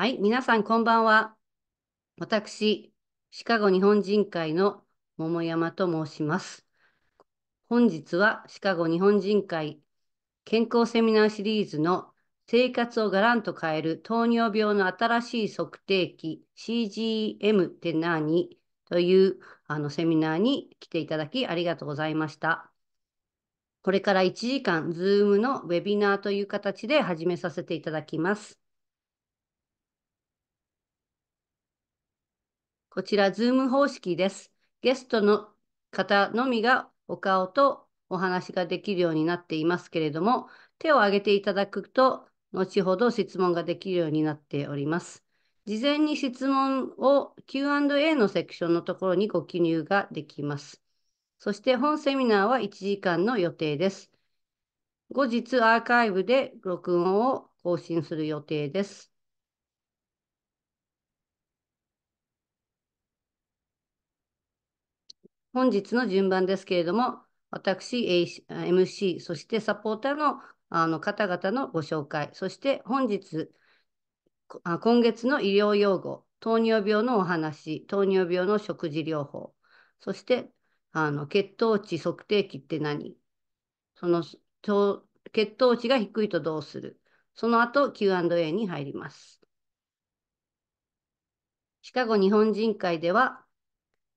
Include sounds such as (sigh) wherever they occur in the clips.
はい、皆さんこんばんは。私、シカゴ日本人会の桃山と申します。本日はシカゴ日本人会健康セミナーシリーズの生活をガランと変える糖尿病の新しい測定器 CGM って何というあのセミナーに来ていただきありがとうございました。これから1時間、ズームのウェビナーという形で始めさせていただきます。こちら、ズーム方式です。ゲストの方のみがお顔とお話ができるようになっていますけれども、手を挙げていただくと、後ほど質問ができるようになっております。事前に質問を Q&A のセクションのところにご記入ができます。そして本セミナーは1時間の予定です。後日アーカイブで録音を更新する予定です。本日の順番ですけれども、私、MC、そしてサポーターのあの方々のご紹介、そして本日、今月の医療用語、糖尿病のお話、糖尿病の食事療法、そしてあの血糖値測定器って何その血糖値が低いとどうするその後 Q&A に入ります。シカゴ日本人会では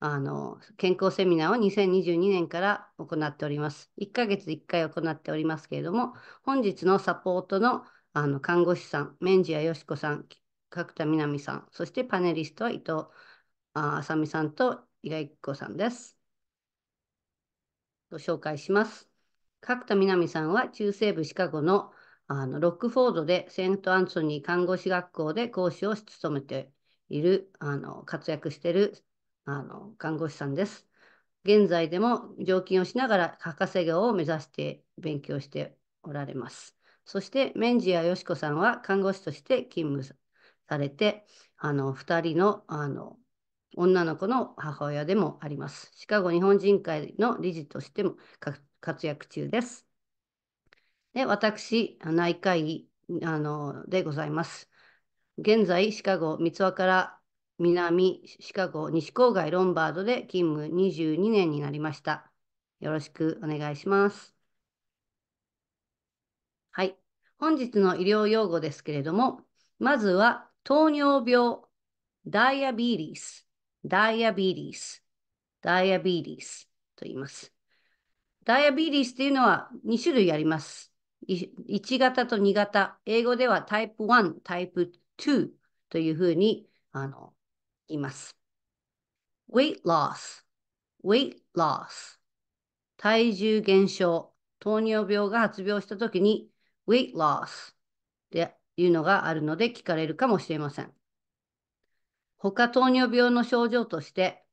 あの健康セミナーを2022年から行っております。1ヶ月1回行っておりますけれども、本日のサポートのあの看護師さん、メンジヤヨシコさん、角田みなみさん、そしてパネリストは伊藤あさみさんと伊賀一子さんです。ご紹介します。角田みなみさんは中西部シカゴのあのロックフォードでセントアンソニー看護師学校で講師を務めているあの活躍しているあの看護師さんです。現在でも常勤をしながら博士業を目指して勉強しておられます。そしてメンジアよしこさんは看護師として勤務されて、あの2人のあの女の子の母親でもあります。シカゴ日本人会の理事としても活躍中です。で、私、内科医あのでございます。現在、シカゴ三輪から南シカゴ西郊外ロンバードで勤務22年になりました。よろしくお願いします。はい。本日の医療用語ですけれども、まずは糖尿病、ダイアビーリス、ダイアビーリス、ダイアビーリスと言います。ダイアビーリスというのは2種類あります。1型と2型、英語ではタイプ1、タイプ2というふうにあのいます。weight loss, weight loss 体重減少、糖尿病が発病した時に weight loss っていうのがあるので聞かれるかもしれません。他糖尿病の症状として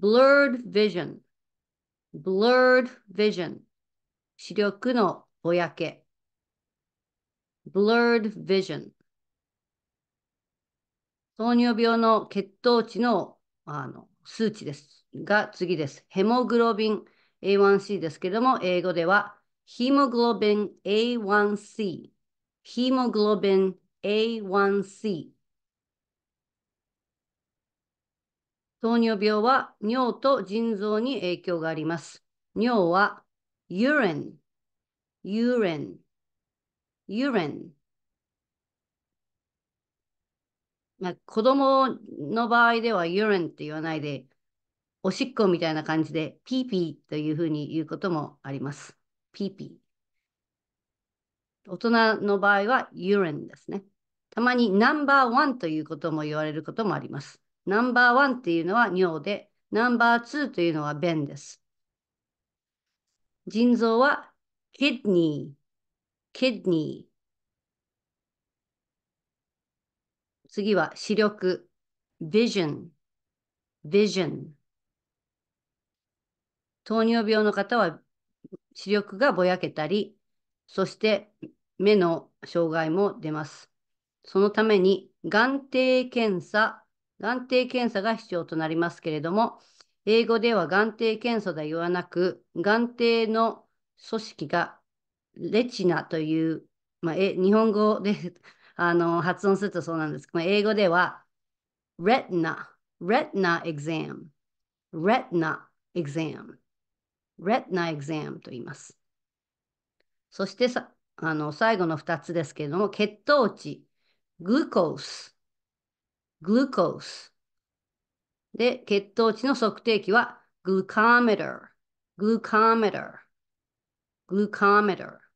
blurred vision, blurred vision 視力のぼやけ blurred vision 糖尿病の血糖値のあの数値ですが次です。ヘモグロビン A1C ですけども、英語ではヒモグロビン A1C。ヒモグロビン A1C。糖尿病は尿と腎臓に影響があります。尿は urine, urine, urine まあ、子供の場合では u れんって言わないで、おしっこみたいな感じで、ピーピーというふうに言うこともあります。ピーピー。大人の場合は u れんですね。たまにナンバーワンということも言われることもあります。ナンバーワンっていうのは尿で、ナンバーツーというのは便です。腎臓はキッ d n e y k i 次は視力、vision、vision。糖尿病の方は視力がぼやけたり、そして目の障害も出ます。そのために眼底検査、眼底検査が必要となりますけれども、英語では眼底検査ではなく、眼底の組織がレチナという、まあ、え日本語であの発音するとそうなんですけど、英語では retina, retina exam, retina exam, retina exam と言います。そしてさあの最後の2つですけれども、血糖値、グルコース、グルコース。で、血糖値の測定器はグルカーメター、グルカーメター、グルカーメター。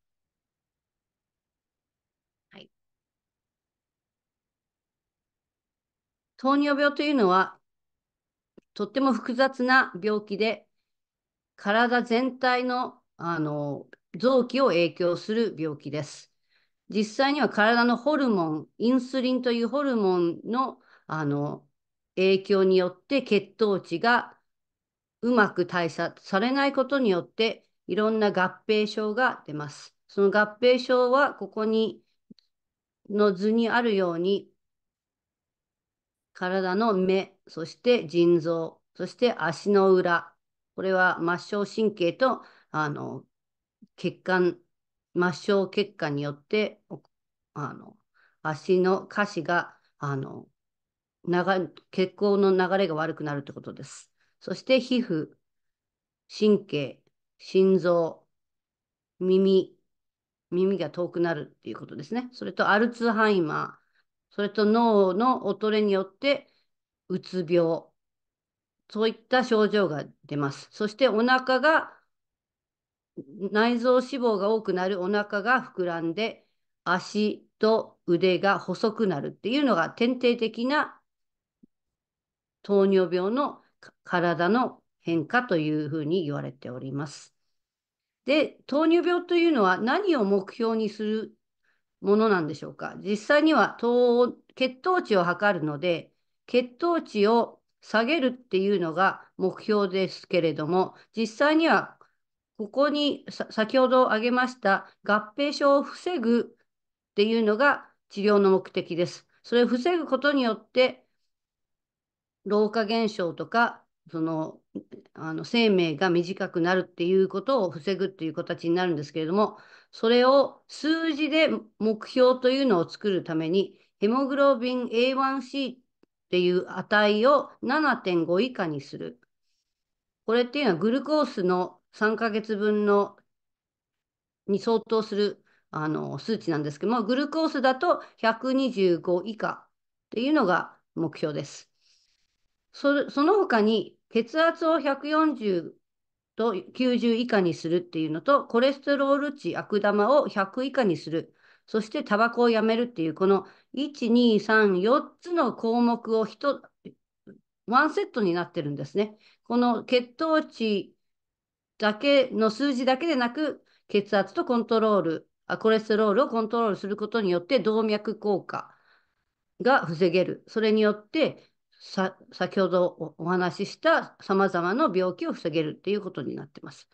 糖尿病というのは、とっても複雑な病気で、体全体のあの臓器を影響する病気です。実際には体のホルモン、インスリンというホルモンのあの影響によって血糖値がうまく対策されないことによって、いろんな合併症が出ます。その合併症は、ここにの図にあるように、体の目、そして腎臓、そして足の裏。これは末梢神経とあの血管、末梢血管によってあの足の下肢があの流血行の流れが悪くなるということです。そして皮膚、神経、心臓、耳、耳が遠くなるっていうことですね。それとアルツハイマー、それと脳の衰えによって、うつ病、そういった症状が出ます。そしてお腹が、内臓脂肪が多くなるお腹が膨らんで、足と腕が細くなるっていうのが典型的な糖尿病の体の変化というふうに言われております。で、糖尿病というのは何を目標にするものなんでしょうか実際には糖血糖値を測るので血糖値を下げるっていうのが目標ですけれども実際にはここに先ほど挙げました合併症を防ぐっていうのが治療の目的です。それを防ぐことによって老化現象とかそのあの生命が短くなるっていうことを防ぐっていう形になるんですけれどもそれを数字で目標というのを作るために、ヘモグロビン A1C っていう値を7.5以下にする。これっていうのはグルコースの3ヶ月分のに相当するあの数値なんですけども、グルコースだと125以下っていうのが目標です。そその他に血圧を140と90以下にするっていうのと、コレステロール値悪玉を100以下にする。そしてタバコをやめるっていう、この1、2、3、4つの項目を1、ワンセットになってるんですね。この血糖値だけの数字だけでなく、血圧とコントロール、あコレステロールをコントロールすることによって動脈硬化が防げる。それによってさ先ほどお話ししたさまざまな病気を防げるっていうことになってます。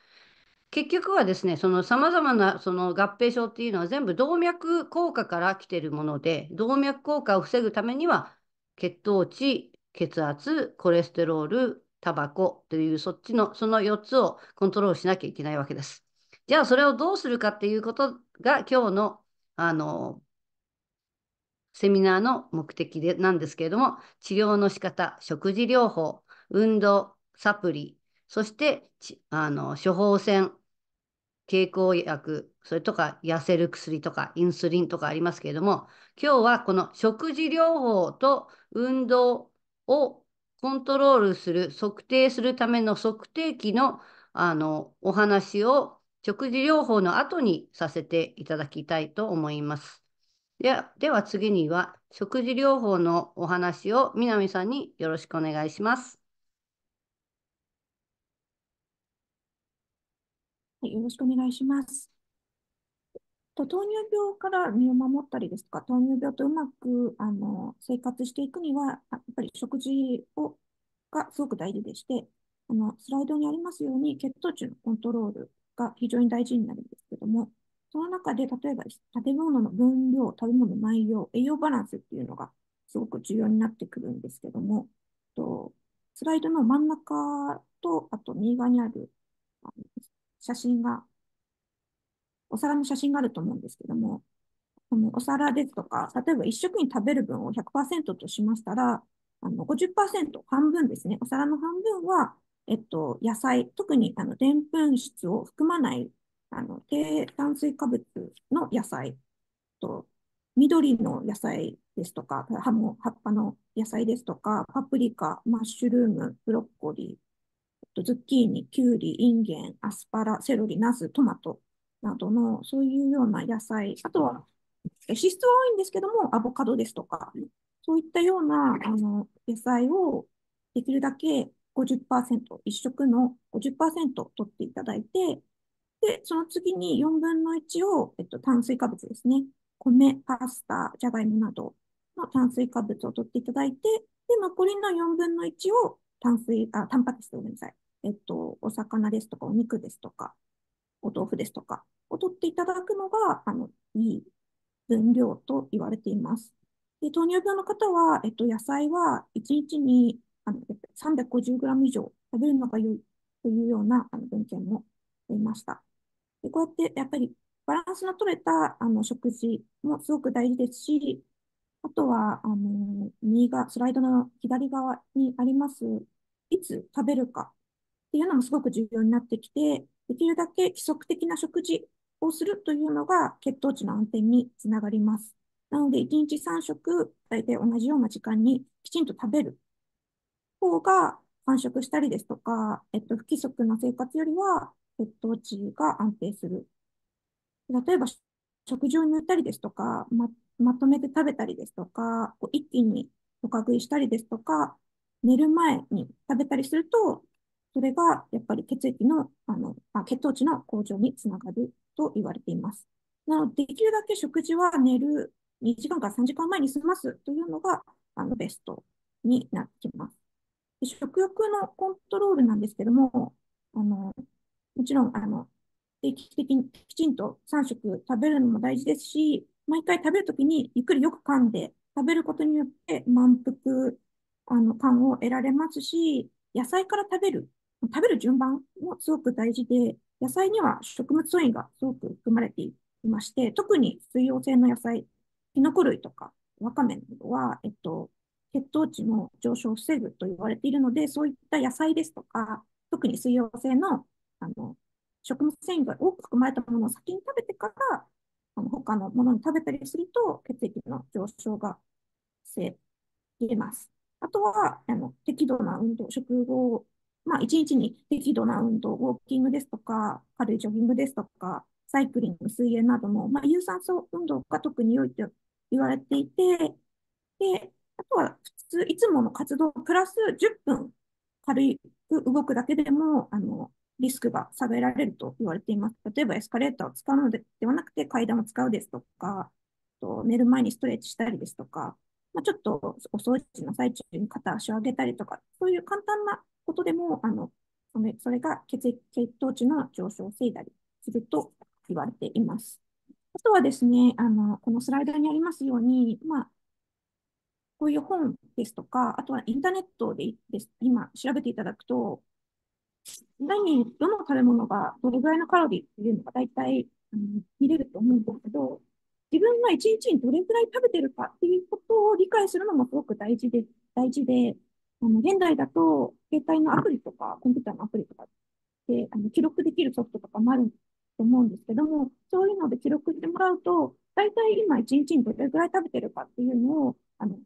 結局はですねそのさまざまなその合併症っていうのは全部動脈硬化から来てるもので動脈硬化を防ぐためには血糖値血圧コレステロールタバコというそっちのその4つをコントロールしなきゃいけないわけです。じゃあそれをどうするかっていうことが今日のあのセミナーの目的でなんですけれども、治療の仕方、食事療法、運動、サプリ、そしてあの処方箋、経口薬、それとか痩せる薬とかインスリンとかありますけれども、今日はこの食事療法と運動をコントロールする、測定するための測定器のあのお話を食事療法の後にさせていただきたいと思います。では、では次には食事療法のお話を南さんによろしくお願いします。はい、よろしくお願いします。糖尿病から身を守ったりですとか、糖尿病とうまくあの生活していくには、やっぱり食事をがすごく大事でして、あのスライドにありますように、血糖値のコントロールが非常に大事になるんですけども、その中で、例えば食べ物の分量、食べ物の内容、栄養バランスっていうのがすごく重要になってくるんですけども、とスライドの真ん中と、あと右側にあるあ写真が、お皿の写真があると思うんですけども、このお皿ですとか、例えば一食に食べる分を100%としましたら、あの50%、半分ですね、お皿の半分は、えっと、野菜、特にあのでんぷん質を含まないあの低炭水化物の野菜と緑の野菜ですとか、葉も葉っぱの野菜ですとか、パプリカ、マッシュルーム、ブロッコリー、ズッキーニ、きゅうり、インゲン、アスパラ、セロリ、ナス、トマトなどのそういうような野菜、あとは脂質は多いんですけども、アボカドですとか、そういったようなあの野菜をできるだけ50%、1食の50%取っていただいて、で、その次に4分の1を、えっと、炭水化物ですね。米、パスタ、ジャガイモなどの炭水化物を取っていただいて、で、残りの4分の1を炭水、あ、タンパク質、ごめんなさい。えっと、お魚ですとか、お肉ですとか、お豆腐ですとかを取っていただくのが、あの、いい分量と言われています。で、糖尿病の方は、えっと、野菜は1日にあの 350g 以上食べるのが良いというようなあの文献もありました。でこうやってやっぱりバランスの取れたあの食事もすごく大事ですし、あとは、あの、右側、スライドの左側にあります、いつ食べるかっていうのもすごく重要になってきて、できるだけ規則的な食事をするというのが血糖値の安定につながります。なので、1日3食、大体同じような時間にきちんと食べる方が、繁食したりですとか、えっと、不規則な生活よりは、血糖値が安定する。例えば、食事を塗ったりですとか、ま、まとめて食べたりですとか、こう一気におかぐいしたりですとか、寝る前に食べたりすると、それがやっぱり血液の、あの、あ血糖値の向上につながると言われています。なので、できるだけ食事は寝る2時間から3時間前に済ますというのが、あの、ベストになってきます。で食欲のコントロールなんですけども、あの、もちろん、あの、定期的にきちんと3食食べるのも大事ですし、毎回食べるときにゆっくりよく噛んで食べることによって満腹あの感を得られますし、野菜から食べる、食べる順番もすごく大事で、野菜には食物繊維がすごく含まれていまして、特に水溶性の野菜、キノコ類とかわかめなどは、えっと、血糖値の上昇を防ぐと言われているので、そういった野菜ですとか、特に水溶性のあの食物繊維が多く含まれたものを先に食べてから、あの他のものに食べたりすると、血液の上昇が防げます。あとは、あの適度な運動、食後、まあ、1日に適度な運動、ウォーキングですとか、軽いジョギングですとか、サイクリング、水泳などの、まあ、有酸素運動が特に良いと言われていて、で、あとは普通、いつもの活動プラス10分軽く動くだけでも、あの、リスクが下げられると言われています。例えばエスカレーターを使うのではなくて階段を使うですとか、と寝る前にストレッチしたりですとか、まあ、ちょっとお掃除の最中に肩足を上げたりとか、そういう簡単なことでも、あのそれが血液血糖値の上昇を防いだりすると言われています。あとはですね、あのこのスライドにありますように、まあ、こういう本ですとか、あとはインターネットでです今調べていただくと、何、どの食べ物がどれぐらいのカロリーっていうのが大体、うん、見れると思うんですけど、自分が一日にどれぐらい食べてるかっていうことを理解するのもすごく大事で、大事で、あの、現代だと、携帯のアプリとか、コンピューターのアプリとかで、あの、記録できるソフトとかもあると思うんですけども、そういうので記録してもらうと、大体今一日にどれぐらい食べてるかっていうのを、あの、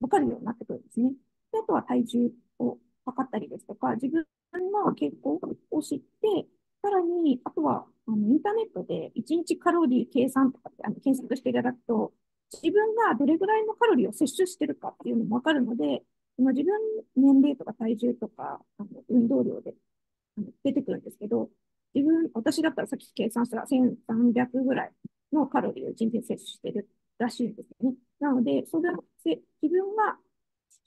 わかるようになってくるんですね。で、あとは体重を測ったりですとか、自分の傾向を知って、さらに、あとは、あのインターネットで1日カロリー計算とかってあの検索していただくと、自分がどれぐらいのカロリーを摂取してるかっていうのもわかるので、今自分年齢とか体重とか、あの運動量で出てくるんですけど、自分、私だったらさっき計算したら1300ぐらいのカロリーを1日摂取してるらしいんですよね。なので、それ自分が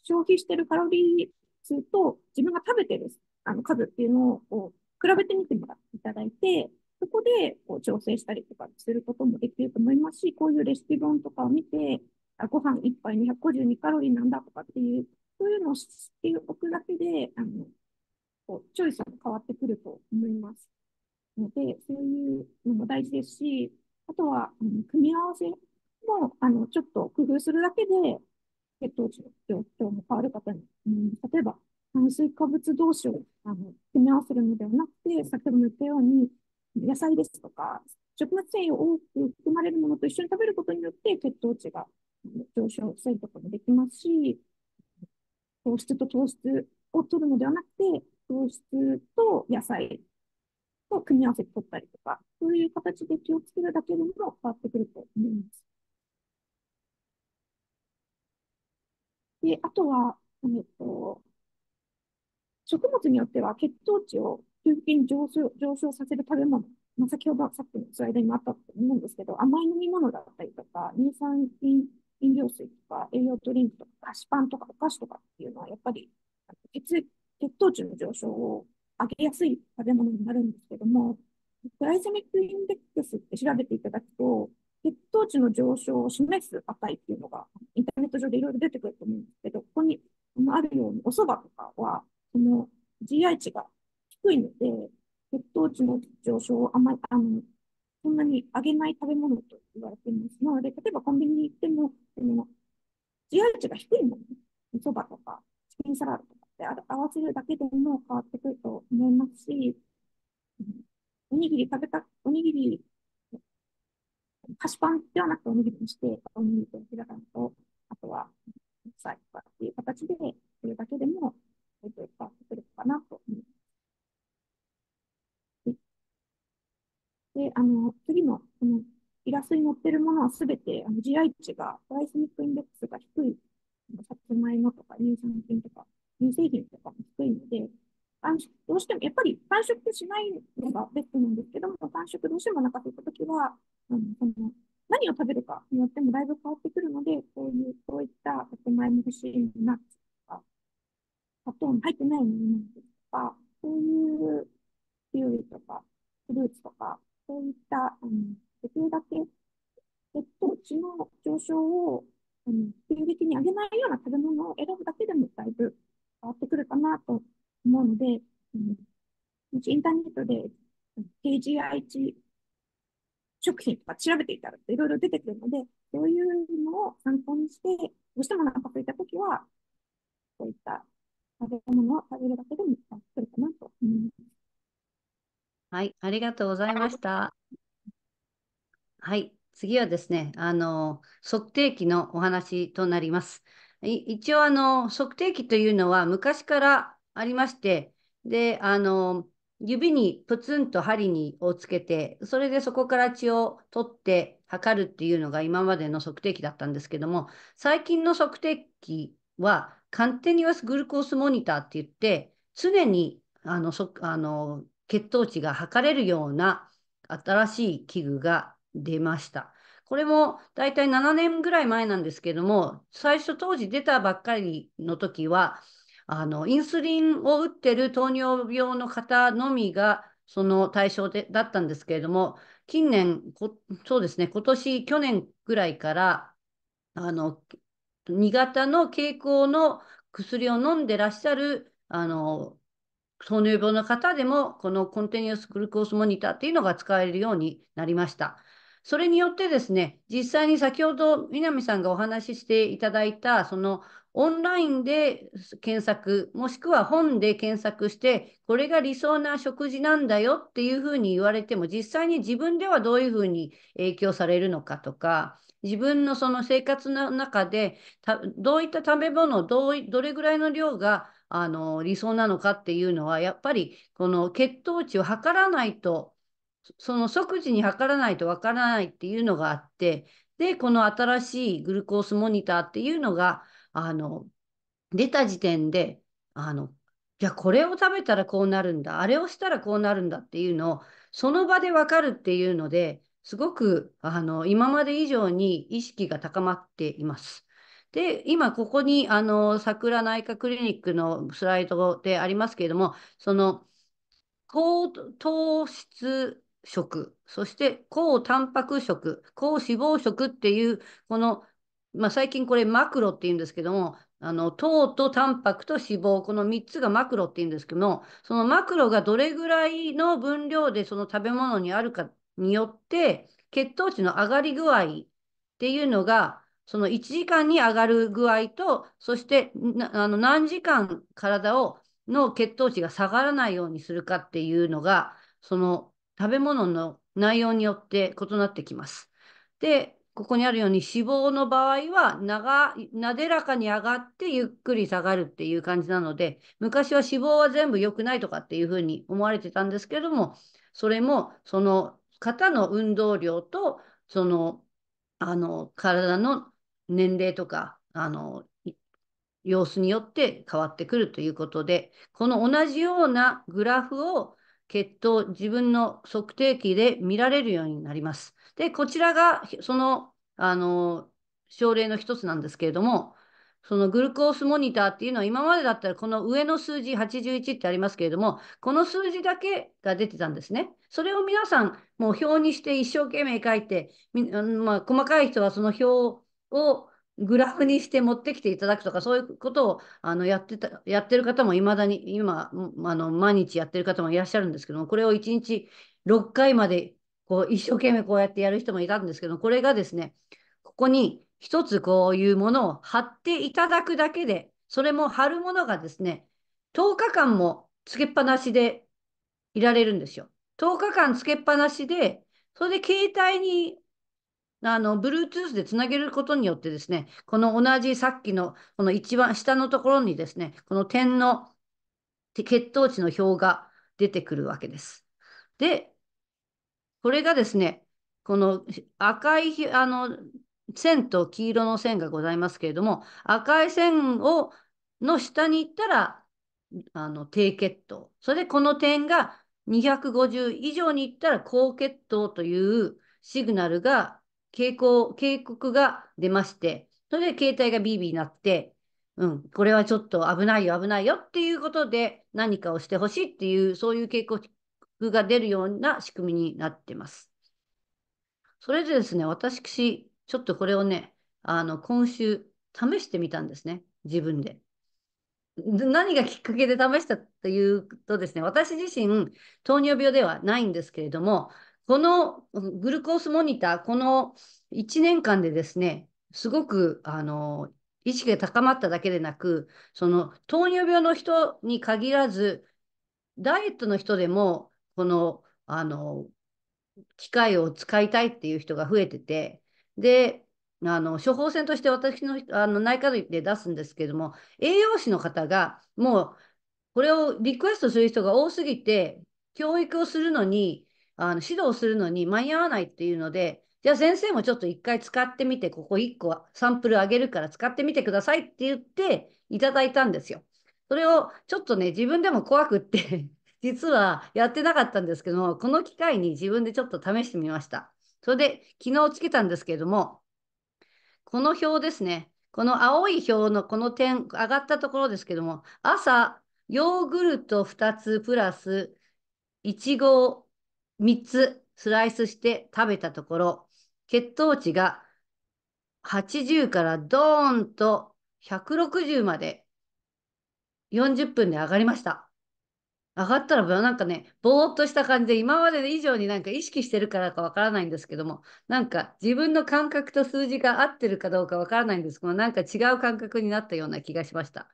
消費してるカロリーると自分が食べてるあの数っていうのを比べてみてもらっていただいて、そこでこう調整したりとかすることもできると思いますし、こういうレシピ本とかを見て、あご飯1杯252カロリーなんだとかっていう、そういうのを知っておくだけで、あのこうチョイスが変わってくると思います。ので、そういうのも大事ですし、あとは、うん、組み合わせも、あの、ちょっと工夫するだけで、血糖値の状況も変わる方に、うん、例えば、炭水化物同士をあの組み合わせるのではなくて、先ほども言ったように、野菜ですとか、食物繊維を多く含まれるものと一緒に食べることによって血糖値が上昇するとかもできますし、糖質と糖質を取るのではなくて、糖質と野菜と組み合わせて取ったりとか、そういう形で気をつけるだけでも変わってくると思います。で、あとは、えっと、食物によっては血糖値を急激に上昇上昇させる食べ物、まあ、先ほどさっきのスライドにもあったと思うんですけど、甘い飲み物だったりとか、乳酸飲料水とか、栄養ドリンクとか、菓子パンとかお菓子とかっていうのは、やっぱり血血糖値の上昇を上げやすい食べ物になるんですけども、グライセミックインデックスって調べていただくと、血糖値の上昇を示す値っていうのが、インターネット上でいろいろ出てくると思うんですけど、ここにあるように、お蕎麦とかは、その GI 値が低いので、血糖値の上昇をあまり、あの、そんなに上げない食べ物と言われています。なので、例えばコンビニに行っても、その GI 値が低いもの、お蕎麦とか、チキンサラダとかって合わせるだけでも変わってくると思いますし、おにぎり食べた、おにぎり菓子パンではなくておにぎりにして、おにぎりとひらがなと、あとは、サイとかっていう形で、それだけでも、えっと、いっぱい作れるかなと思います。で、あの、次の、このイラストに載ってるものはすべて、あの、GI 値が、プライスミックインデックスが低い、さつまいもとか乳酸菌とか、乳製品とかも低いので、どうしても、やっぱり完食しないのがベストなんですけども、完食どうしてもなかったときは、うん、その何を食べるかによってもだいぶ変わってくるので、こういう、こういったさつまいも欲しいナッツとか、砂糖に入ってないものとか、こういうキウイとか、フルーツとか、そういった、あのできるだけ血糖値の上昇を、急激に上げないような食べ物を選ぶだけでもだいぶ変わってくるかなと思うので、うん、インターネットで KGI1 食品とか調べていたらいろいろ出てくるので、そういうのを参考にして、どうしてもお腹空いたときは、こういった食べ物を食べるだけでも伝わっるかなと、思います。はい、ありがとうございました。はい、次はですね、あの、測定器のお話となります。一応、あの、測定器というのは昔からありまして、で、あの、指にプツンと針にをつけて、それでそこから血を取って測るっていうのが今までの測定器だったんですけども、最近の測定器は、カンテニュアスグルコースモニターって言って、常にあのそあの血糖値が測れるような新しい器具が出ました。これも大体7年ぐらい前なんですけども、最初当時出たばっかりの時は、あの、インスリンを打ってる糖尿病の方のみが、その対象でだったんですけれども、近年こ、そうですね、今年、去年ぐらいから、あの、2型の経口の薬を飲んでらっしゃる、あの、糖尿病の方でも、このコンテニュースグルコースモニターっていうのが使えるようになりました。それによってですね、実際に先ほど南さんがお話ししていただいた、そのオンラインで検索、もしくは本で検索して、これが理想な食事なんだよっていうふうに言われても、実際に自分ではどういうふうに影響されるのかとか、自分のその生活の中で、どういった食べ物、どうどれぐらいの量があの理想なのかっていうのは、やっぱりこの血糖値を測らないと、その即時に測らないとわからないっていうのがあって、で、この新しいグルコースモニターっていうのが、あの、出た時点で、あの、じゃあこれを食べたらこうなるんだ、あれをしたらこうなるんだっていうのを、その場でわかるっていうので、すごく、あの、今まで以上に意識が高まっています。で、今ここに、あの、桜内科クリニックのスライドでありますけれども、その、高糖質食、そして高タンパク食、高脂肪食っていう、このまあ、最近これマクロって言うんですけども、あの糖とタンパクと脂肪、この3つがマクロって言うんですけども、そのマクロがどれぐらいの分量でその食べ物にあるかによって、血糖値の上がり具合っていうのが、その1時間に上がる具合と、そしてあの何時間体をの血糖値が下がらないようにするかっていうのが、その食べ物の内容によって異なってきます。で、ここにあるように脂肪の場合は長なでらかに上がってゆっくり下がるっていう感じなので昔は脂肪は全部良くないとかっていうふうに思われてたんですけどもそれもその肩の運動量とそのあの体の年齢とかあの様子によって変わってくるということでこの同じようなグラフを血糖自分の測定器で見られるようになります。で、こちらが、その、あの、症例の一つなんですけれども、そのグルコースモニターっていうのは今までだったらこの上の数字81ってありますけれども、この数字だけが出てたんですね。それを皆さんもう表にして一生懸命書いて、まあ、細かい人はその表をグラフにして持ってきていただくとか、そういうことをあのやってた、やってる方もいまだに、今、あの毎日やってる方もいらっしゃるんですけども、これを1日6回までこう一生懸命こうやってやる人もいたんですけど、これがですね、ここに一つこういうものを貼っていただくだけで、それも貼るものがですね、10日間もつけっぱなしでいられるんですよ。10日間つけっぱなしで、それで携帯にあの、Bluetooth でつなげることによってですね、この同じさっきの、この一番下のところにですね、この点の血糖値の表が出てくるわけです。で、これがですね、この赤いあの線と黄色の線がございますけれども、赤い線をの下に行ったら、あの低血糖。それでこの点が250以上に行ったら高血糖というシグナルが、警告警告が出まして、それで携帯がビービーになって、うん、これはちょっと危ないよ、危ないよっていうことで何かをしてほしいっていう、そういう警告具が出るような仕組みになってます。それでですね、私、ちょっとこれをね、あの、今週試してみたんですね、自分で。何がきっかけで試したというとですね、私自身、糖尿病ではないんですけれども、このグルコースモニター、この1年間でですね、すごく、あの、意識が高まっただけでなく、その糖尿病の人に限らず、ダイエットの人でもこの、あの、機械を使いたいっていう人が増えてて、で、あの処方箋として私のあの内科で出すんですけども栄養士の方がもうこれをリクエストする人が多すぎて教育をするのにあの指導するのに間に合わないっていうのでじゃあ先生もちょっと一回使ってみてここ1個サンプルあげるから使ってみてくださいって言っていただいたんですよ。それをちょっとね自分でも怖くって実はやってなかったんですけども、この機会に自分でちょっと試してみました。それで、昨日つけたんですけれども、この表ですね。この青い表のこの点、上がったところですけども、朝、ヨーグルト2つプラス、いちごを3つスライスして食べたところ、血糖値が80からドーンと160まで40分で上がりました。上がったら、なんかね、ぼーっとした感じで、今まで以上になんか意識してるからかわからないんですけども、なんか自分の感覚と数字が合ってるかどうかわからないんですけど、なんか違う感覚になったような気がしました。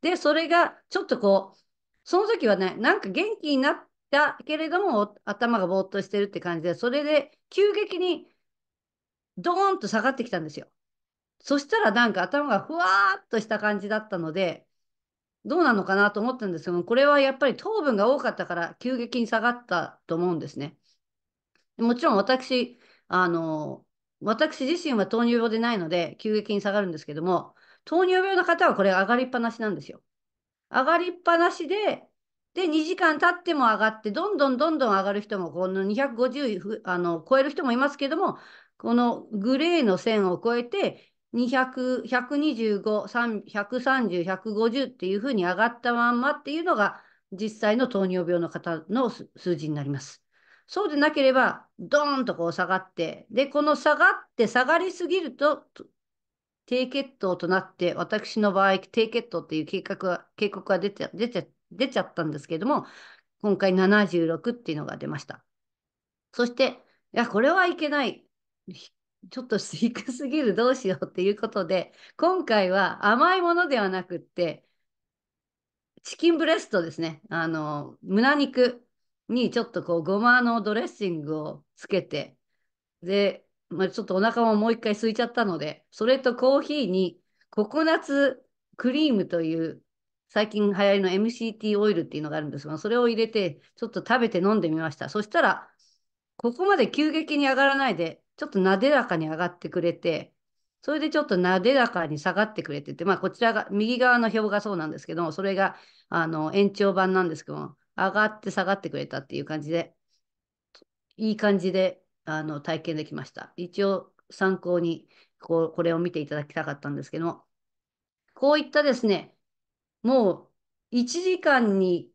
で、それがちょっとこう、その時はね、なんか元気になったけれども、頭がぼーっとしてるって感じで、それで急激にドーンと下がってきたんですよ。そしたらなんか頭がふわーっとした感じだったので、どうなのかなと思ったんですけどこれはやっぱり糖分が多かったから急激に下がったと思うんですね。もちろん私、あの、私自身は糖尿病でないので急激に下がるんですけども、糖尿病の方はこれ上がりっぱなしなんですよ。上がりっぱなしで、で、2時間経っても上がって、どんどんどんどん上がる人も、この250あの超える人もいますけども、このグレーの線を超えて、200、125、130、150っていうふうに上がったまんまっていうのが実際の糖尿病の方の数字になります。そうでなければ、ドーンとこう下がって、で、この下がって下がりすぎると、低血糖となって、私の場合、低血糖っていう計画は警告が出出出ちゃったんですけれども、今回76っていうのが出ました。そして、いや、これはいけない。ちょっと低すぎるどうしようっていうことで今回は甘いものではなくってチキンブレストですねあの胸肉にちょっとこうごまのドレッシングをつけてで、まあ、ちょっとお腹ももう一回空いちゃったのでそれとコーヒーにココナッツクリームという最近流行りの MCT オイルっていうのがあるんですがそれを入れてちょっと食べて飲んでみましたそしたらここまで急激に上がらないでちょっとなでらかに上がってくれて、それでちょっとなでらかに下がってくれてて、まあ、こちらが、右側の表がそうなんですけど、それがあの延長版なんですけど、上がって下がってくれたっていう感じで、いい感じであの体験できました。一応参考にこうこれを見ていただきたかったんですけども、こういったですね、もう1時間に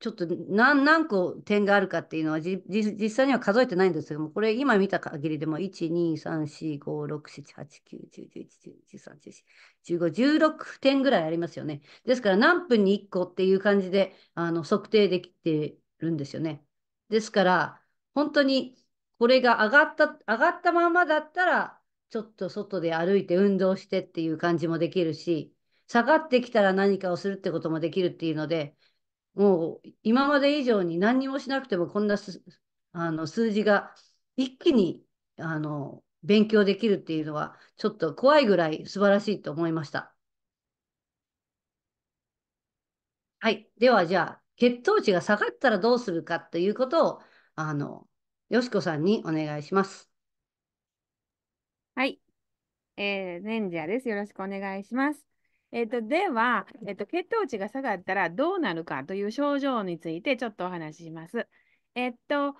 ちょっと何何個点があるかっていうのはじ実際には数えてないんですけどもこれ今見た限りでも12345678910111213141516点ぐらいありますよねですから何分に1個っていう感じであの測定できてるんですよねですから本当にこれが上がった上がったままだったらちょっと外で歩いて運動してっていう感じもできるし下がってきたら何かをするってこともできるっていうのでもう今まで以上に何もしなくてもこんなあの数字が一気にあの勉強できるっていうのはちょっと怖いぐらい素晴らしいと思いました。はい。ではじゃあ血糖値が下がったらどうするかということをあのよしこさんにお願いします。はい。えー、レンジャーです。よろしくお願いします。えっ、ー、と、では、えっ、ー、と、血糖値が下がったらどうなるかという症状についてちょっとお話しします。えっ、ー、と、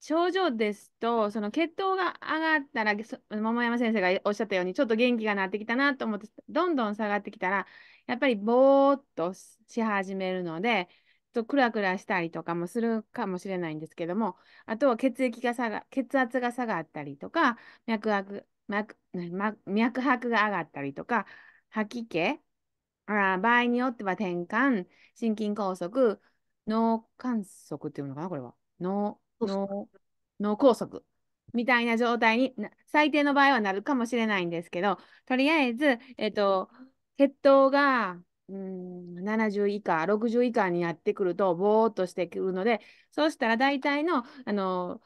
症状ですと、その血糖が上がったら、桃山先生がおっしゃったように、ちょっと元気がなってきたなと思って、どんどん下がってきたら、やっぱりぼーっとし始めるので、ちょっとクラクラしたりとかもするかもしれないんですけども、あとは血液が下が、血圧が下がったりとか、脈拍、脈脈拍が上がったりとか、吐き気場合によっては転換、心筋梗塞、脳観測っていうのかな、これは。脳脳脳梗塞みたいな状態に最低の場合はなるかもしれないんですけど、とりあえず、えっ、ー、と、血糖がうん70以下、60以下になってくると、ぼーっとしてくるので、そうしたら大体のあの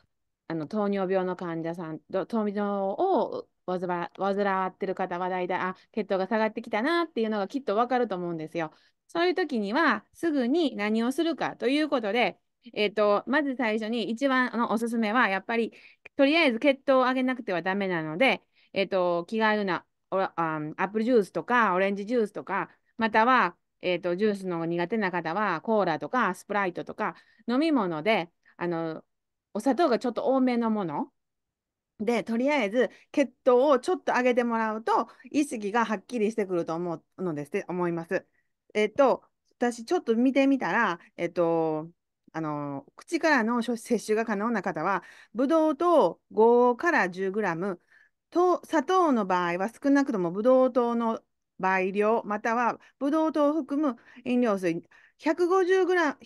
あの糖尿病の患者さん糖尿をわずわってる方は大体、あ血糖が下がってきたなっていうのがきっとわかると思うんですよ。そういう時にはすぐに何をするかということで、えーと、まず最初に一番のおすすめはやっぱりとりあえず血糖を上げなくてはダメなので、えーと、気軽なアップルジュースとかオレンジジュースとかまたは、えーと、とジュースの苦手な方はコーラとかスプライトとか飲み物であのお砂糖がちょっと多めのもので、とりあえず血糖をちょっと上げてもらうと、意識がはっきりしてくると思うのですって思います。えっと、私ちょっと見てみたら、えっと、あの口からの摂取が可能な方は、ブドウ糖5から10グラム、砂糖の場合は少なくともブドウ糖の倍量、またはブドウ糖を含む飲料水150グラ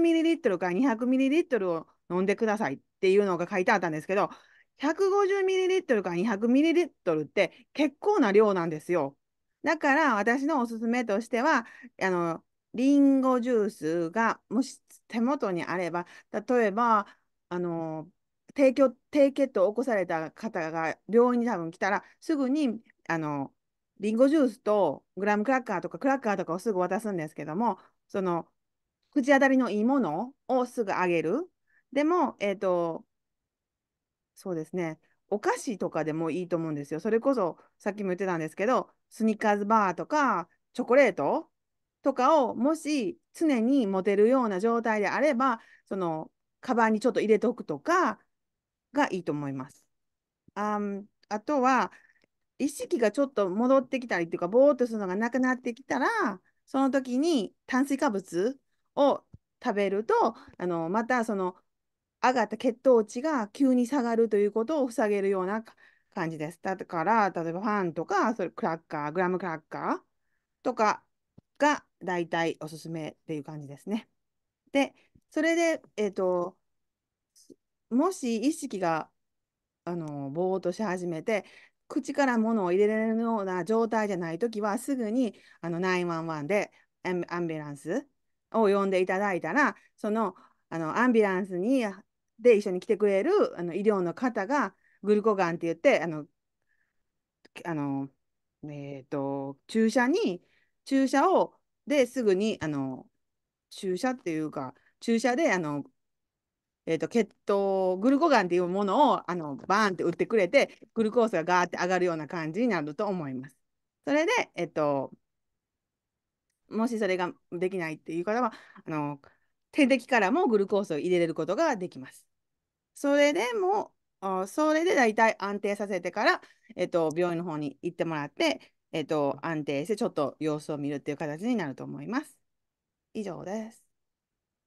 ミリリットルから200ミリリットルを飲んでくださいっていうのが書いてあったんですけど、150ml から 200ml って結構な量なんですよ。だから私のおすすめとしては、あの、リンゴジュースがもし手元にあれば、例えば、あの、低血低血糖を起こされた方が病院に多分来たら、すぐに、あの、リンゴジュースとグラムクラッカーとかクラッカーとかをすぐ渡すんですけども、その、口当たりのいいものをすぐあげる。でも、えっ、ー、と、そうですね。お菓子とかでもいいと思うんですよ。それこそ、さっきも言ってたんですけど、スニッカーズバーとか、チョコレートとかを、もし常に持てるような状態であれば、その、カバンにちょっと入れておくとかがいいと思います。ああとは、意識がちょっと戻ってきたりっていうか、ぼーっとするのがなくなってきたら、その時に炭水化物を食べると、あのまたその上がった血糖値が急に下がるということを防げるような感じです。だから、例えばファンとか、それクラッカー、グラムクラッカーとかが大体おすすめっていう感じですね。で、それで、えっ、ー、と、もし意識があのぼーっとし始めて、口から物を入れられるような状態じゃないときは、すぐにあの911でアンビュランスを呼んでいただいたら、そのあのアンビランスにで一緒に来てくれるあの医療の方がグルコガンって言ってあのあの、えーと、注射に注射をですぐにあの注射っていうか注射であの、えーと、血糖グルコガンっていうものをあのバーンって打ってくれてグルコースがガーって上がるような感じになると思います。それで、えっ、ー、ともしそれができないっていう方はあの点滴からもグルコースを入れれることができます。それでも、それで大体安定させてから、えっと、病院の方に行ってもらって、えっと、安定してちょっと様子を見るっていう形になると思います。以上です。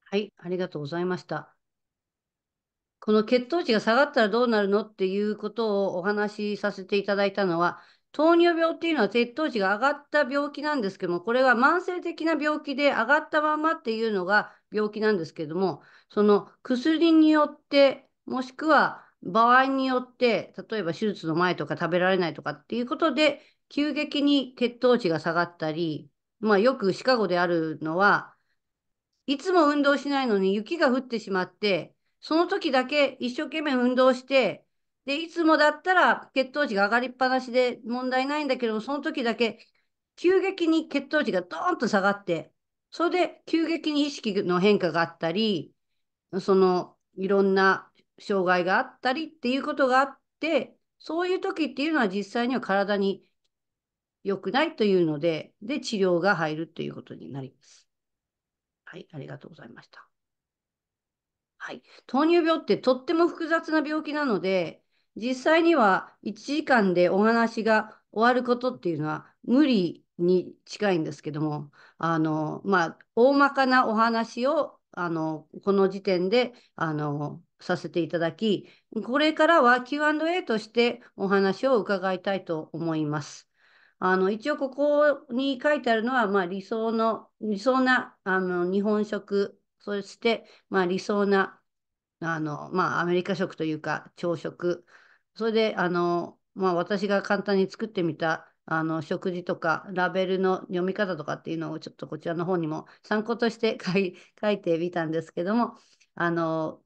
はい、ありがとうございました。この血糖値が下がったらどうなるのっていうことをお話しさせていただいたのは、糖尿病っていうのは血糖値が上がった病気なんですけども、これは慢性的な病気で上がったままっていうのが病気なんですけども、その薬によって、もしくは場合によって、例えば手術の前とか食べられないとかっていうことで、急激に血糖値が下がったり、まあ、よくシカゴであるのは、いつも運動しないのに雪が降ってしまって、その時だけ一生懸命運動して、で、いつもだったら血糖値が上がりっぱなしで問題ないんだけど、その時だけ急激に血糖値がドーンと下がって、それで急激に意識の変化があったり、そのいろんな障害があったりっていうことがあって、そういう時っていうのは実際には体に良くないというので、で、治療が入るということになります。はい、ありがとうございました。はい。糖尿病ってとっても複雑な病気なので、実際には1時間でお話が終わることっていうのは無理に近いんですけども、あの、まあ、大まかなお話を、あの、この時点で、あの、させていただき、これからは Q&A としてお話を伺いたいと思います。あの、一応ここに書いてあるのは、まあ、理想の、理想な、あの、日本食、そして、まあ、理想な、あの、まあ、アメリカ食というか、朝食、それで、あの、まあ、私が簡単に作ってみたあの食事とかラベルの読み方とかっていうのをちょっとこちらの方にも参考として (laughs) 書いてみたんですけどもあの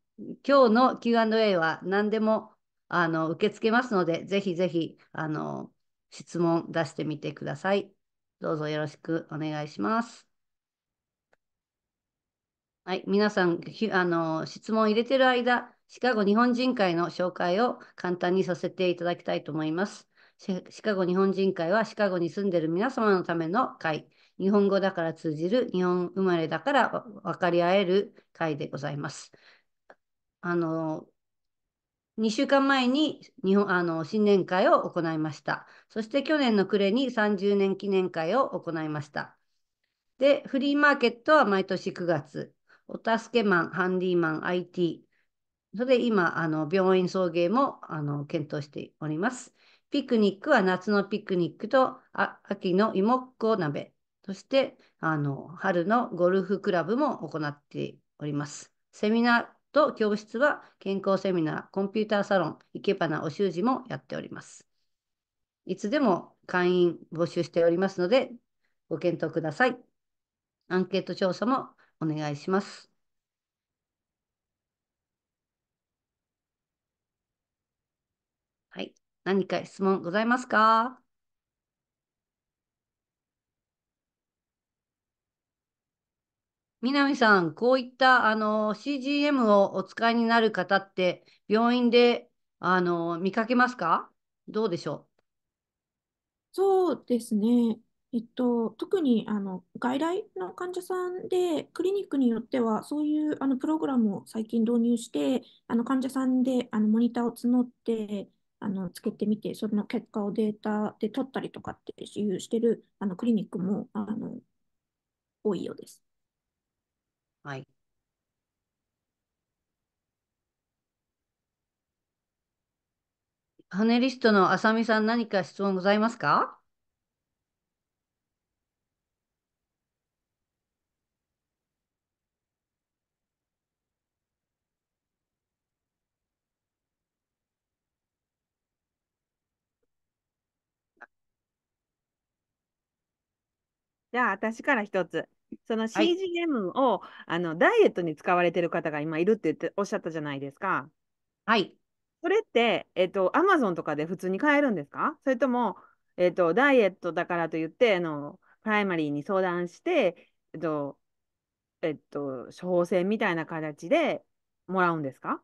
今日の Q&A は何でもあの受け付けますのでぜひぜひあの質問出してみてください。どうぞよろしくお願いします。はい、皆さんあの質問入れてる間シカゴ日本人会の紹介を簡単にさせていただきたいと思います。シカゴ日本人会はシカゴに住んでる皆様のための会。日本語だから通じる、日本生まれだから分かり合える会でございます。あの、2週間前に日本あの新年会を行いました。そして去年の暮れに30年記念会を行いました。で、フリーマーケットは毎年9月。お助けマン、ハンディマン、IT。それで今、あの病院送迎もあの検討しております。ピクニックは夏のピクニックと秋の芋っ子鍋。そして、あの、春のゴルフクラブも行っております。セミナーと教室は健康セミナー、コンピューターサロン、いけばなお習字もやっております。いつでも会員募集しておりますので、ご検討ください。アンケート調査もお願いします。何か質問ございますか南さん、こういったあの CGM をお使いになる方って、病院であの見かけますかどうでしょうそうですね。えっと、特にあの外来の患者さんで、クリニックによっては、そういうあのプログラムを最近導入して、あの患者さんであのモニターを募って、あのつけてみて、その結果をデータで取ったりとかっていうしてるあのクリニックもあの多いようです。はい。パネリストの浅見さん、何か質問ございますかじゃあ、私から一つ。その CGM を、はい、あのダイエットに使われてる方が今いるって言っておっしゃったじゃないですか。はい。それって、えっと、アマゾンとかで普通に買えるんですかそれとも、えっと、ダイエットだからといって、あのプライマリーに相談して、えっと、えっと、処方箋みたいな形でもらうんですか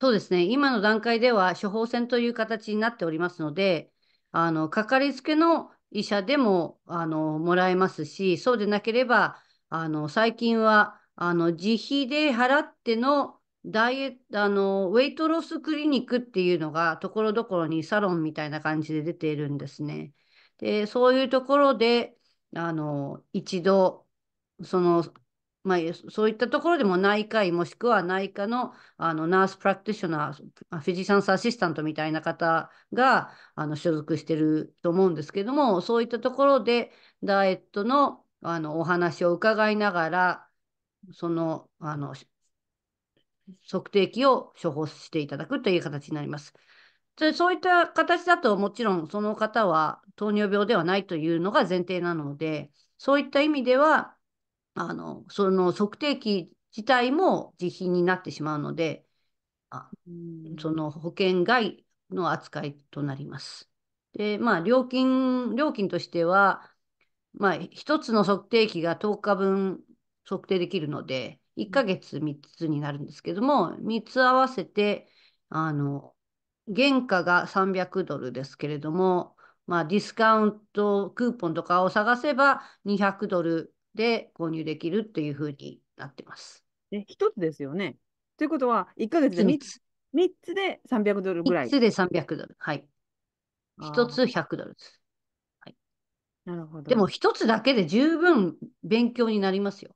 そうですね。今の段階では処方箋という形になっておりますので、あの、かかりつけの医者でもあのもらえますし、そうでなければ、あの最近はあの自費で払ってのダイエット、あのウェイトロスクリニックっていうのが、ところどころにサロンみたいな感じで出ているんですね。で、そういうところで、あの一度、そのまあ、そういったところでも内科医もしくは内科のあのナースプラクティショナー、フィジシャンスアシスタントみたいな方があの所属してると思うんですけども、そういったところでダイエットのあのお話を伺いながら、そのあの測定器を処方していただくという形になります。でそういった形だと、もちろんその方は糖尿病ではないというのが前提なので、そういった意味では、あの、その測定器自体も自費になってしまうので、あその保険外の扱いとなります。で、まあ、料金、料金としては、まあ、1つの測定器が10日分測定できるので、1ヶ月3つになるんですけども、3つ合わせて、あの、原価が300ドルですけれども、まあ、ディスカウントクーポンとかを探せば200ドルで購入できるっていうふうになってます。え、一つですよね。ということは、1か月で3つ ,3 つで300ドルぐらい。3つで300ドル。はい。1つ100ドルです。はい、なるほど。でも、1つだけで十分勉強になりますよ。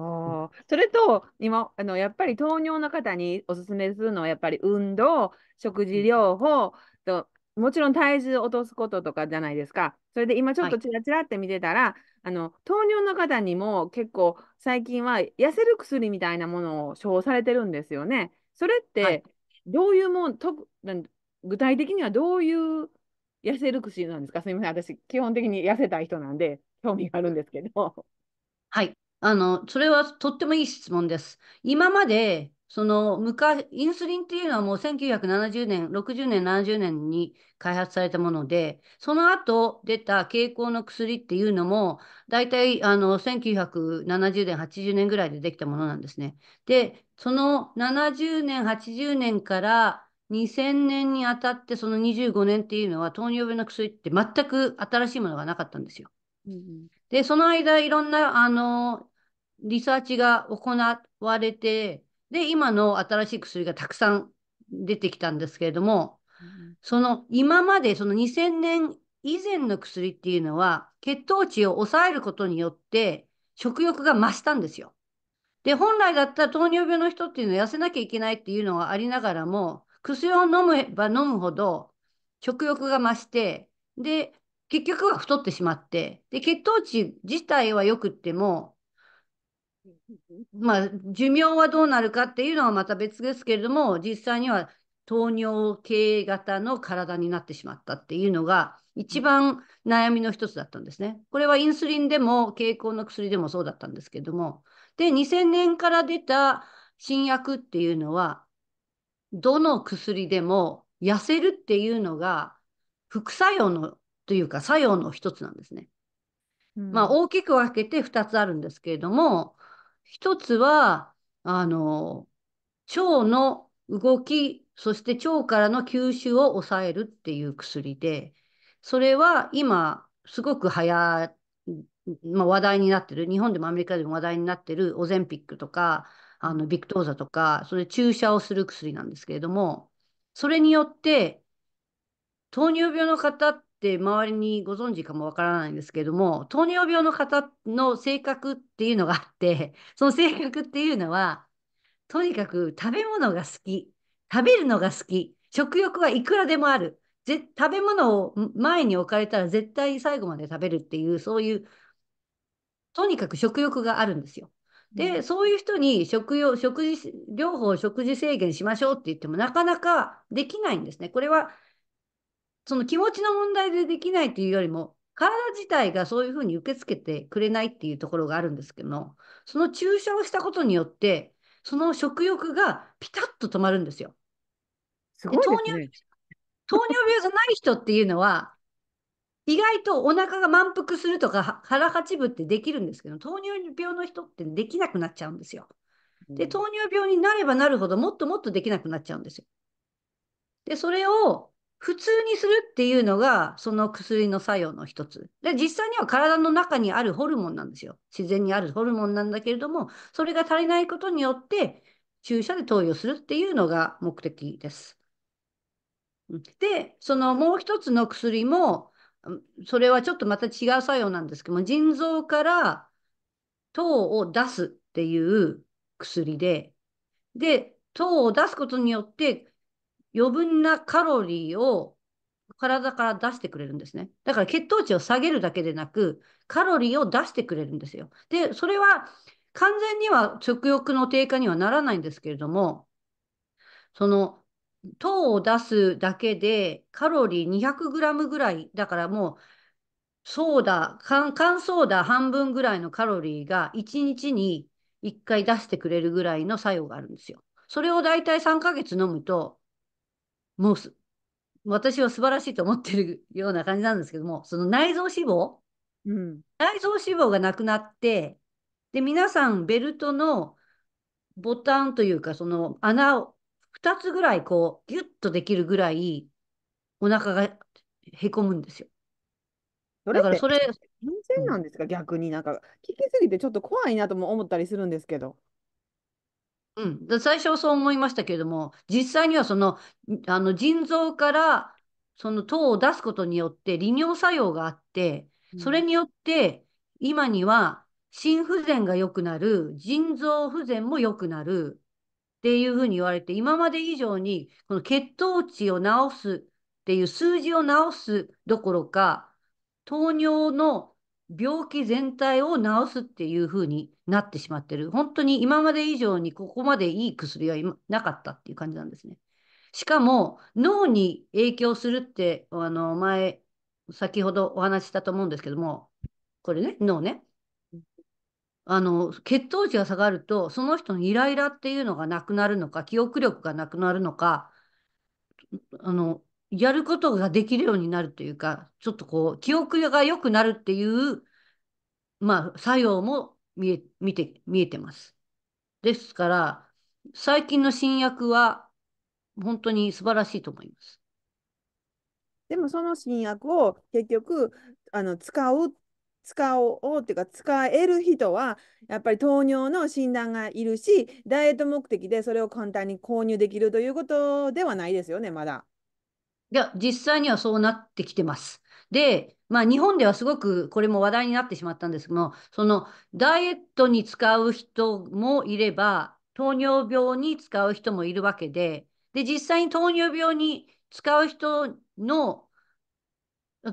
あそれと今あのやっぱり糖尿の方におすすめするのはやっぱり運動食事療法ともちろん体重を落とすこととかじゃないですかそれで今ちょっとちらちらって見てたら、はい、あの糖尿の方にも結構最近は痩せる薬みたいなものを処方されてるんですよね。それってどういうもん、はい、と具体的にはどういう痩せる薬なんですかすみません私基本的に痩せたい人なんで興味があるんですけど。はいあのそれはとってもいい質問です。今までその昔、インスリンっていうのはもう1970年、60年、70年に開発されたもので、その後出た経口の薬っていうのも、大体あの1970年、80年ぐらいでできたものなんですね。で、その70年、80年から2000年にあたって、その25年っていうのは、糖尿病の薬って全く新しいものがなかったんですよ。うん、で、その間、いろんなあのリサーチが行われて、で、今の新しい薬がたくさん出てきたんですけれども、うん、その今までその2000年以前の薬っていうのは血糖値を抑えることによって食欲が増したんですよ。で、本来だったら糖尿病の人っていうのは痩せなきゃいけないっていうのはありながらも、薬を飲めば飲むほど食欲が増して、で、結局は太ってしまって、で、血糖値自体は良くっても、まあ、寿命はどうなるかっていうのはまた別ですけれども、実際には糖尿病型の体になってしまったっていうのが、一番悩みの一つだったんですね。これはインスリンでも、経口の薬でもそうだったんですけども。で、2000年から出た新薬っていうのは、どの薬でも痩せるっていうのが副作用のというか作用の一つなんですね。うん、まあ大きく分けて2つあるんですけれども、一つは、あの、腸の動き、そして腸からの吸収を抑えるっていう薬で、それは今、すごく早、まあ、話題になってる、日本でもアメリカでも話題になってるオゼンピックとか、あのビクトーザとか、それ注射をする薬なんですけれども、それによって、糖尿病の方っって周りにご存知かもわからないんですけども糖尿病の方の性格っていうのがあって (laughs) その性格っていうのはとにかく食べ物が好き食べるのが好き食欲はいくらでもあるぜ食べ物を前に置かれたら絶対最後まで食べるっていうそういうとにかく食欲があるんですよ。で、うん、そういう人に食用食事療法食事制限しましょうって言ってもなかなかできないんですね。これはその気持ちの問題でできないというよりも、体自体がそういうふうに受け付けてくれないっていうところがあるんですけども、その注射をしたことによって、その食欲がピタッと止まるんですよ。すごい、ね、糖尿糖尿病じゃない人っていうのは、意外とお腹が満腹するとか腹八分ってできるんですけど、糖尿病の人ってできなくなっちゃうんですよ。で、糖尿病になればなるほどもっともっとできなくなっちゃうんですよ。で、それを普通にするっていうのが、その薬の作用の一つ。で、実際には体の中にあるホルモンなんですよ。自然にあるホルモンなんだけれども、それが足りないことによって、注射で投与するっていうのが目的です。で、そのもう一つの薬も、それはちょっとまた違う作用なんですけども、腎臓から糖を出すっていう薬で、で、糖を出すことによって、余分なカロリーを体から出してくれるんですね。だから血糖値を下げるだけでなく、カロリーを出してくれるんですよ。で、それは完全には食欲の低下にはならないんですけれども、その糖を出すだけでカロリー 200g ぐらい、だからもう、ソーダ、缶ソーダ半分ぐらいのカロリーが1日に1回出してくれるぐらいの作用があるんですよ。それをだいたい3ヶ月飲むと、もう私は素晴らしいと思ってるような感じなんですけども、(laughs) その内臓脂肪、うん、内臓脂肪がなくなって、で、皆さんベルトのボタンというか、その穴を2つぐらいこう、ギュッとできるぐらい、お腹がへこむんですよ。だからそれ。全然なんですか、逆になんか、聞きすぎてちょっと怖いなとも思ったりするんですけど。うん、最初はそう思いましたけれども、実際にはその、あの腎臓からその糖を出すことによって利尿作用があって、それによって今には心不全が良くなる、腎臓不全も良くなるっていうふうに言われて、今まで以上にこの血糖値を治すっていう数字を直すどころか、糖尿の病気全体を治すっていう風になってしまってる。本当に今まで以上にここまでいい薬はなかったっていう感じなんですね。しかも脳に影響するってあの前先ほどお話したと思うんですけどもこれね脳ねあの血糖値が下がるとその人のイライラっていうのがなくなるのか記憶力がなくなるのかあのやることができるようになるというか、ちょっとこう、記憶が良くなるっていう、まあ、作用も見え、見て、見えてます。ですから、最近の新薬は、本当に素晴らしいと思います。でも、その新薬を結局、あの、使う、使おうっていうか、使える人は、やっぱり糖尿の診断がいるし、ダイエット目的でそれを簡単に購入できるということではないですよね、まだ。いや、実際にはそうなってきてます。で、まあ、日本ではすごくこれも話題になってしまったんですけども、そのダイエットに使う人もいれば、糖尿病に使う人もいるわけで、で、実際に糖尿病に使う人の、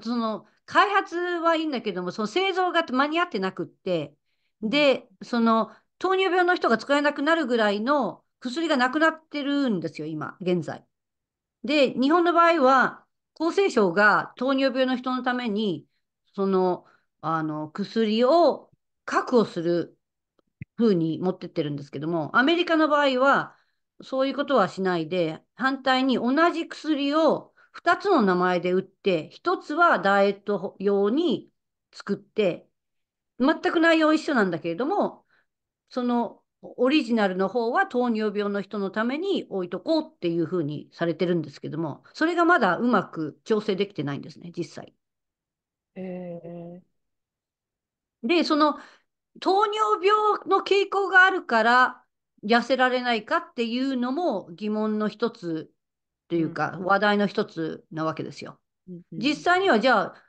その、開発はいいんだけども、その製造が間に合ってなくって、で、その、糖尿病の人が使えなくなるぐらいの薬がなくなってるんですよ、今、現在。で、日本の場合は、厚生省が糖尿病の人のために、その、あの、薬を確保する風に持ってってるんですけども、アメリカの場合は、そういうことはしないで、反対に同じ薬を2つの名前で売って、1つはダイエット用に作って、全く内容一緒なんだけれども、そのオリジナルの方は糖尿病の人のために置いとこうっていうふうにされてるんですけども、それがまだうまく調整できてないんですね、実際。えー、で、その糖尿病の傾向があるから痩せられないかっていうのも疑問の一つというか、話題の一つなわけですよ。実際にはじゃあ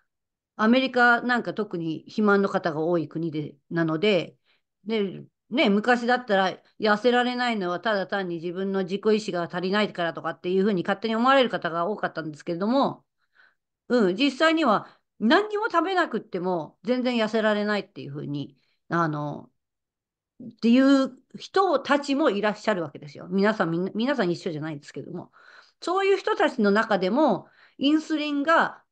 アメリカなんか特に肥満の方が多い国でなのででね、昔だったら痩せられないのはただ単に自分の自己意志が足りないからとかっていうふうに勝手に思われる方が多かったんですけれども、うん、実際には何にも食べなくっても全然痩せられないっていうふうに、あの、っていう人たちもいらっしゃるわけですよ。皆さん、皆さん一緒じゃないですけども。そういう人たちの中でも、インスリンが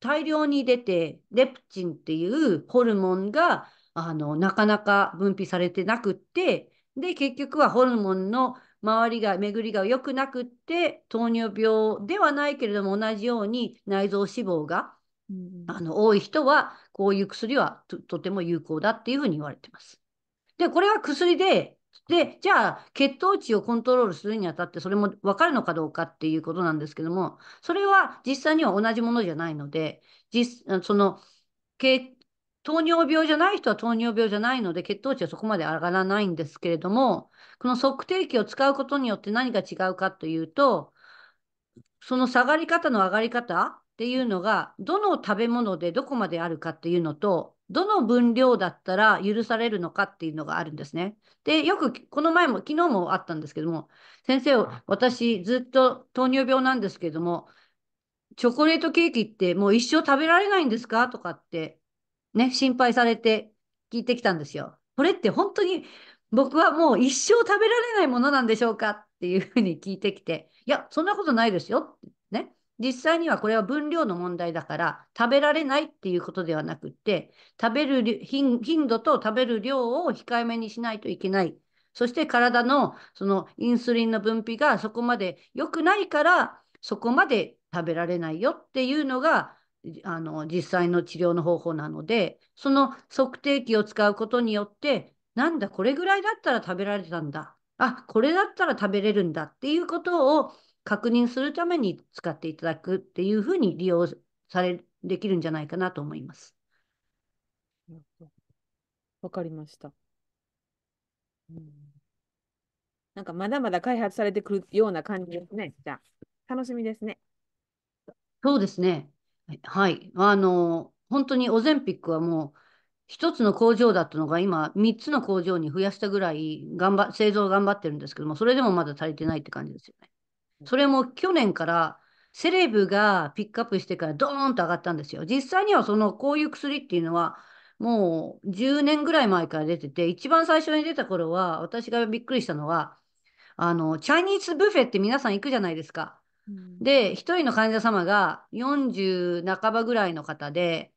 大量に出て、レプチンっていうホルモンがあの、なかなか分泌されてなくって、で、結局はホルモンの周りが、巡りが良くなくって、糖尿病ではないけれども、同じように内臓脂肪が、うん、あの、多い人は、こういう薬はとても有効だっていうふうに言われてます。で、これは薬で、で、じゃあ、血糖値をコントロールするにあたって、それも分かるのかどうかっていうことなんですけども、それは実際には同じものじゃないので、実その、血糖尿病じゃない人は糖尿病じゃないので、血糖値はそこまで上がらないんですけれども、この測定器を使うことによって何が違うかというと、その下がり方の上がり方っていうのが、どの食べ物でどこまであるかっていうのと、どの分量だったら許されるのかっていうのがあるんですね。で、よくこの前も、昨日もあったんですけども、先生、私ずっと糖尿病なんですけども、チョコレートケーキってもう一生食べられないんですかとかってね、心配されて聞いてきたんですよ。これって本当に僕はもう一生食べられないものなんでしょうかっていうふうに聞いてきて、いや、そんなことないですよ。ね。実際にはこれは分量の問題だから、食べられないっていうことではなくって、食べる頻度と食べる量を控えめにしないといけない。そして体のそのインスリンの分泌がそこまで良くないから、そこまで食べられないよっていうのが、あの実際の治療の方法なのでその測定器を使うことによってなんだこれぐらいだったら食べられたんだあこれだったら食べれるんだっていうことを確認するために使っていただくっていうふうに利用されできるんじゃないかなと思います。わかりました。うんなんかまだまだ開発されてくるような感じですね。じゃあ、楽しみですね。そうですね。はい。あの、本当にオゼンピックはもう、一つの工場だったのが今、三つの工場に増やしたぐらい頑張、製造頑張ってるんですけども、それでもまだ足りてないって感じですよね。それも去年からセレブがピックアップしてからドーンと上がったんですよ。実際にはその、こういう薬っていうのは、もう10年ぐらい前から出てて、一番最初に出た頃は、私がびっくりしたのは、あの、チャイニーズブッフェって皆さん行くじゃないですか。で、1人の患者様が40半ばぐらいの方で、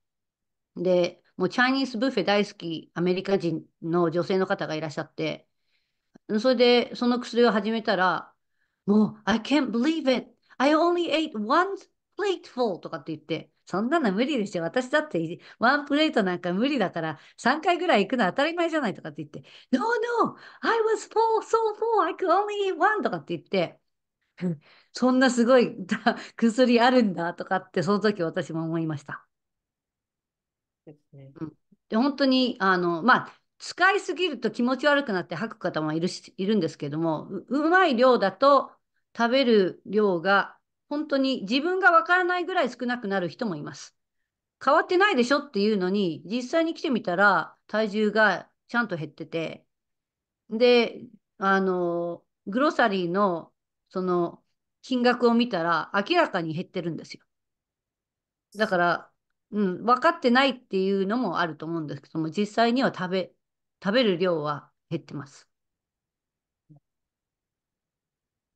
で、もうチャイニーズブッフェ大好きアメリカ人の女性の方がいらっしゃって、それでその薬を始めたら、もう、I can't believe it! I only ate one plateful! とかって言って、そんなの無理でしょ。私だって、ワンプレートなんか無理だから、3回ぐらい行くの当たり前じゃないとかって言って、No, no, I was full, so full, I could only eat one とかって言って、(laughs) そんなすごい (laughs) 薬あるんだとかって、その時私も思いました。ですね。うん、で本当に、あの、まあ、使いすぎると気持ち悪くなって吐く方もいるし、いるんですけども、う、うまい量だと食べる量が本当に自分がわからないぐらい少なくなる人もいます。変わってないでしょっていうのに、実際に来てみたら体重がちゃんと減ってて、で、あの、グロサリーのその金額を見たら明らかに減ってるんですよ。だから、うん、分かってないっていうのもあると思うんですけども、実際には食べ、食べる量は減ってます。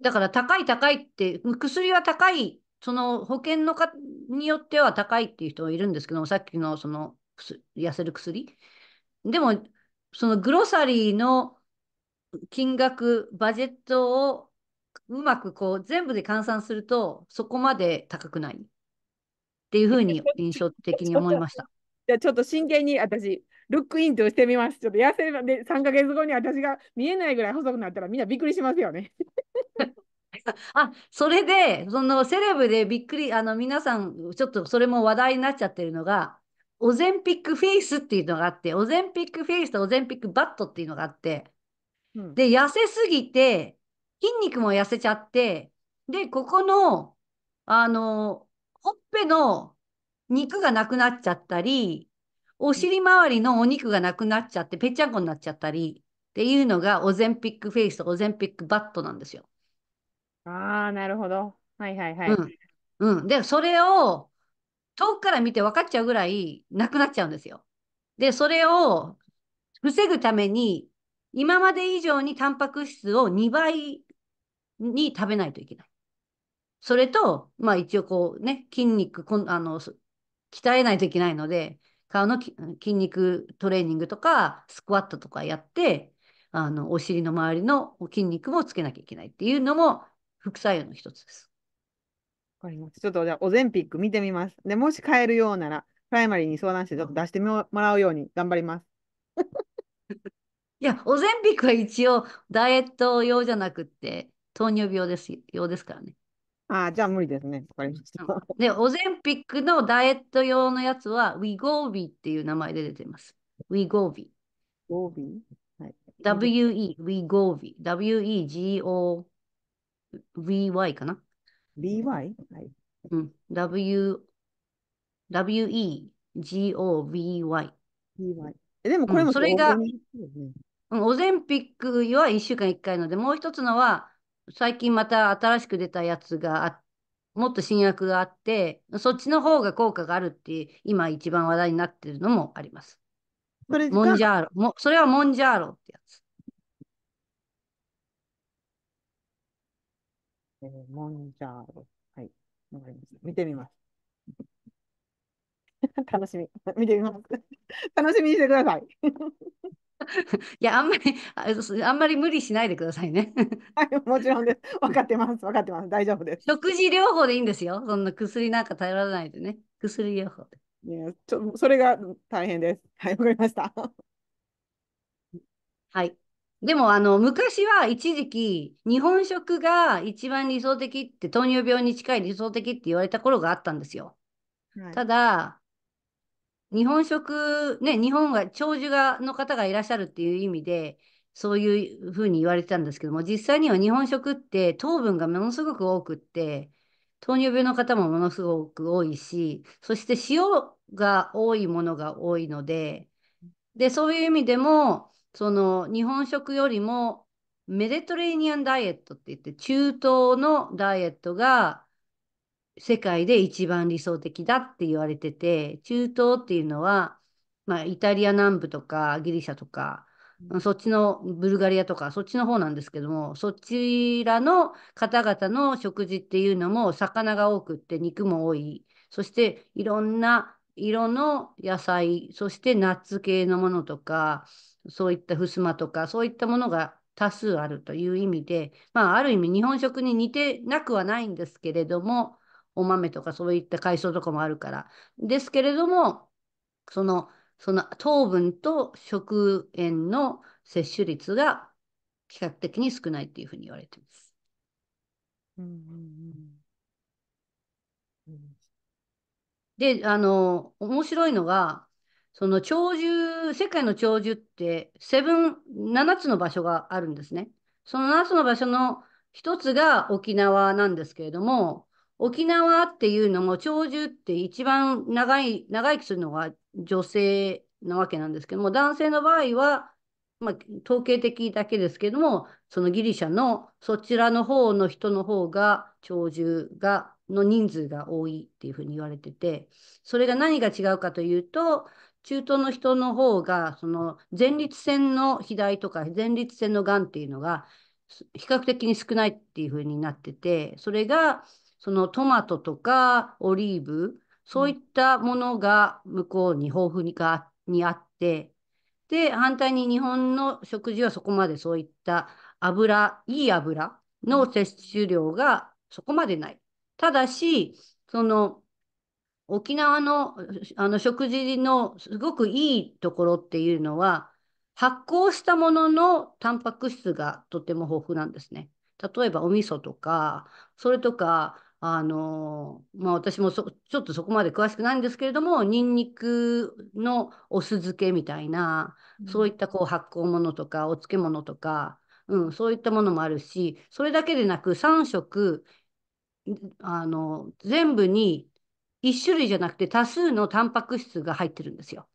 だから高い高いって、薬は高い、その保険のかによっては高いっていう人はいるんですけども、さっきのその痩せる薬。でも、そのグロサリーの金額、バジェットをうまくこう全部で換算するとそこまで高くないっていうふうに印象的に思いました。じゃあちょっと真剣に私ルックインとしてみます。ちょっと痩せで3か月後に私が見えないぐらい細くなったらみんなびっくりしますよね。(laughs) あそれでそのセレブでびっくりあの皆さんちょっとそれも話題になっちゃってるのがオゼンピックフェイスっていうのがあってオゼンピックフェイスとオゼンピックバットっていうのがあって、うん、で痩せすぎて筋肉も痩せちゃって、で、ここの、あの、ほっぺの肉がなくなっちゃったり、お尻周りのお肉がなくなっちゃって、ぺっちゃんこになっちゃったりっていうのが、オゼンピックフェイスとオゼンピックバットなんですよ。ああ、なるほど。はいはいはい。うん。うん、で、それを遠くから見て分かっちゃうぐらいなくなっちゃうんですよ。で、それを防ぐために、今まで以上にタンパク質を2倍に食べないといけない。それと、まあ一応こうね、筋肉、こんあの鍛えないといけないので、顔の筋肉トレーニングとか、スクワットとかやって、あの、お尻の周りの筋肉もつけなきゃいけないっていうのも副作用の一つです。わかります。ちょっとじゃあ、オゼンピック見てみます。で、もし変えるようなら、プライマリーに相談してちょっと出してもらうように頑張ります。(laughs) いや、オゼンピックは一応ダイエット用じゃなくて、糖尿病です用ですからね。ああ、じゃあ無理ですね。わかりました。で、オゼンピックのダイエット用のやつは、ウィゴービーっていう名前で出てます。ウィゴービー。ゴービーはい。WE、ウィゴービー。WEGOVY かな ?BY? はい。うん。W、WEGOVY。BY。でもこれも、それが、うん、オゼンピックは1週間1回ので、もう一つのは、最近また新しく出たやつがもっと新薬があって、そっちの方が効果があるって、今一番話題になってるのもあります。れモンジャーロも。それはモンジャーロってやつ。えー、モンジャーロ。はい。わかりました。見てみます。(laughs) 楽しみ。(laughs) 見てみます。(laughs) 楽しみにしてください。(laughs) いや、あんまり、あんまり無理しないでくださいね。(laughs) はい、もちろんです。分かってます。分かってます。大丈夫です。食事療法でいいんですよ。そんな薬なんか頼らないでね。薬療法で。いや、ちょ、それが大変です。はい、わかりました。はい。でも、あの、昔は一時期、日本食が一番理想的って、糖尿病に近い理想的って言われた頃があったんですよ。はい、ただ、日本食、ね、日本が、長寿が、の方がいらっしゃるっていう意味で、そういうふうに言われてたんですけども、実際には日本食って糖分がものすごく多くって、糖尿病の方もものすごく多いし、そして塩が多いものが多いので、で、そういう意味でも、その日本食よりもメディトレーニアンダイエットって言って、中東のダイエットが世界で一番理想的だって言われてて、中東っていうのは、まあ、イタリア南部とかギリシャとか、うん、そっちのブルガリアとか、そっちの方なんですけども、そちらの方々の食事っていうのも、魚が多くって、肉も多い。そして、いろんな色の野菜、そしてナッツ系のものとか、そういった襖とか、そういったものが多数あるという意味で、まあ、ある意味日本食に似てなくはないんですけれども、お豆とかそういった海藻とかもあるから。ですけれども、その、その糖分と食塩の摂取率が比較的に少ないっていうふうに言われてます。うんうんうん、で、あの、面白いのが、その鳥獣、世界の鳥獣ってセブン、7つの場所があるんですね。その7つの場所の一つが沖縄なんですけれども、沖縄っていうのも長寿って一番長い、長生きするのが女性なわけなんですけども、男性の場合は、まあ、統計的だけですけども、そのギリシャのそちらの方の人の方が長寿が、の人数が多いっていうふうに言われてて、それが何が違うかというと、中東の人の方が、その前立腺の肥大とか前立腺のがんっていうのが比較的に少ないっていうふうになってて、それがそのトマトとかオリーブ、そういったものが向こうに豊富にかにあって、で、反対に日本の食事はそこまでそういった油、いい油の摂取量がそこまでない。ただし、その沖縄のあの食事のすごくいいところっていうのは、発酵したもののタンパク質がとても豊富なんですね。例えばお味噌とか、それとか、あのまあ、私もちょっとそこまで詳しくないんですけれどもにんにくのお酢漬けみたいな、うん、そういったこう発酵ものとかお漬物とか、うん、そういったものもあるしそれだけでなく3食あの全部に1種類じゃなくて多数のタンパク質が入ってるんですよ。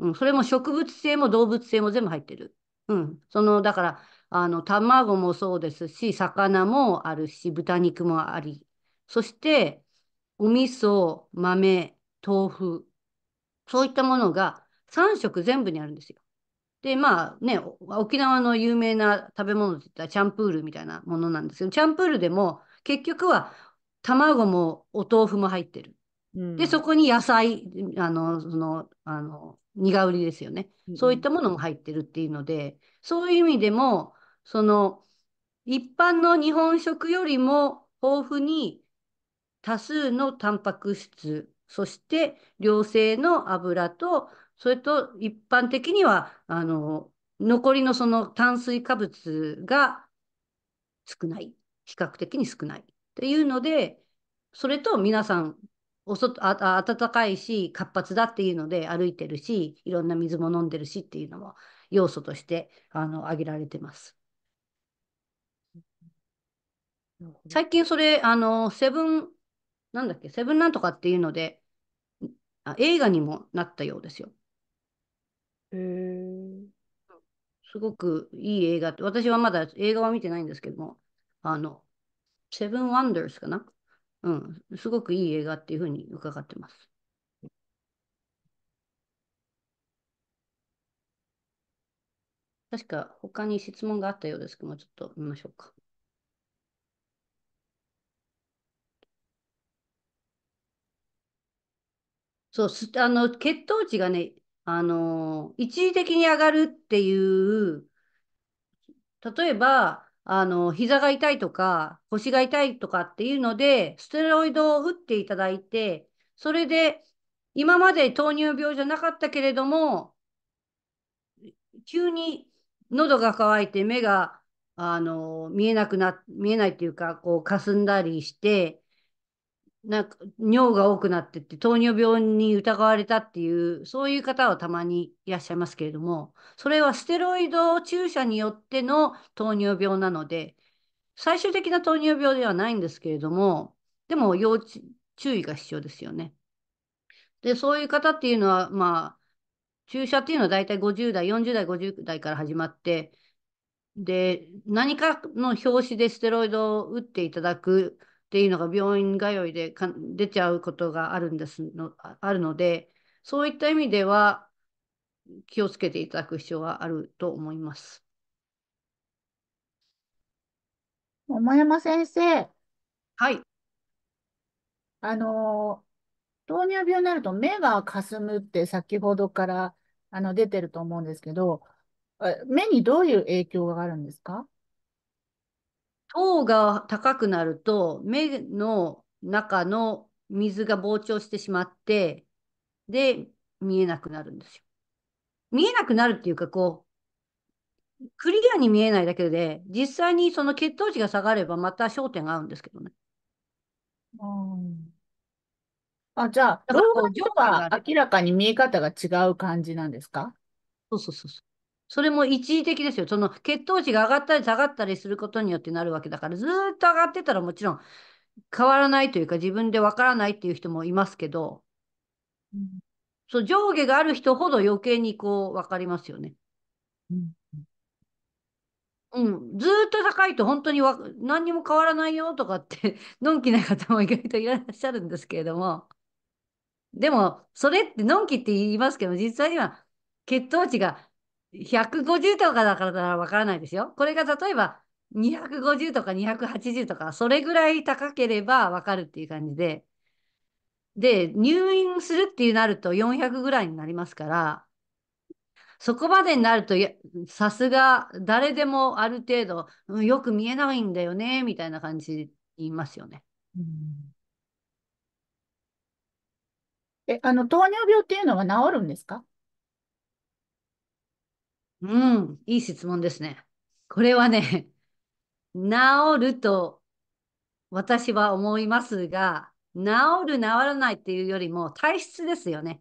うん、それも植物性も動物性も全部入ってる。うん、そのだからあの卵もそうですし魚もあるし豚肉もありそして、お味噌、豆、豆腐、そういったものが3食全部にあるんですよ。で、まあね、沖縄の有名な食べ物って言ったらチャンプールみたいなものなんですけど、チャンプールでも結局は卵もお豆腐も入ってる。で、そこに野菜、あの、その、あの、苦売りですよね。そういったものも入ってるっていうので、うん、そういう意味でも、その、一般の日本食よりも豊富に多数のタンパク質、そして良性の油と、それと一般的には、あの、残りのその炭水化物が少ない。比較的に少ない。っていうので、それと皆さん、おそあ暖かいし、活発だっていうので歩いてるし、いろんな水も飲んでるしっていうのも要素としてあの挙げられてます。最近それ、あの、セブンなんだっけ、セブンなんとかっていうので、あ、映画にもなったようですよ。へえ。すごくいい映画って、私はまだ映画は見てないんですけども、あの、セブン・ワンダースかなうん、すごくいい映画っていうふうに伺ってます。確か他に質問があったようですけども、ちょっと見ましょうか。そう、あの、血糖値がね、あの、一時的に上がるっていう、例えば、あの、膝が痛いとか、腰が痛いとかっていうので、ステロイドを打っていただいて、それで、今まで糖尿病じゃなかったけれども、急に喉が渇いて目が、あの、見えなくな、見えないっていうか、こう、霞んだりして、なんか尿が多くなってって糖尿病に疑われたっていうそういう方はたまにいらっしゃいますけれどもそれはステロイド注射によっての糖尿病なので最終的な糖尿病ではないんですけれどもでも要注意が必要ですよね。でそういう方っていうのはまあ注射っていうのは大体50代40代50代から始まってで何かの拍子でステロイドを打っていただくっていうのが病院通いでか出ちゃうことがあるんですのあるのでそういった意味では気をつけていただく必要があると思います。桃山先生。はい。あの、糖尿病になると目がかすむって先ほどからあの出てると思うんですけど、目にどういう影響があるんですか糖が高くなると、目の中の水が膨張してしまって、で、見えなくなるんですよ。見えなくなるっていうか、こう、クリアに見えないだけで、実際にその血糖値が下がれば、また焦点が合うんですけどね。うん、あ、じゃあ、だからは明らかに見え方が違う感じなんですかそうそうそうそう。それも一時的ですよ。その血糖値が上がったり下がったりすることによってなるわけだから、ずっと上がってたらもちろん変わらないというか、自分でわからないっていう人もいますけど、うん、そう上下がある人ほど余計にこう分かりますよね。うんうん、ずっと高いと本当にわ何にも変わらないよとかって、(laughs) のんきな方も意外といらっしゃるんですけれども、でも、それってのんきって言いますけど、実際には血糖値が150とかだからならわからないですよ。これが例えば250とか280とか、それぐらい高ければわかるっていう感じで。で、入院するってなると400ぐらいになりますから、そこまでになると、さすが誰でもある程度、うん、よく見えないんだよね、みたいな感じ言いますよね。え、あの、糖尿病っていうのは治るんですかうん、いい質問ですね。これはね、治ると私は思いますが、治る、治らないっていうよりも体質ですよね。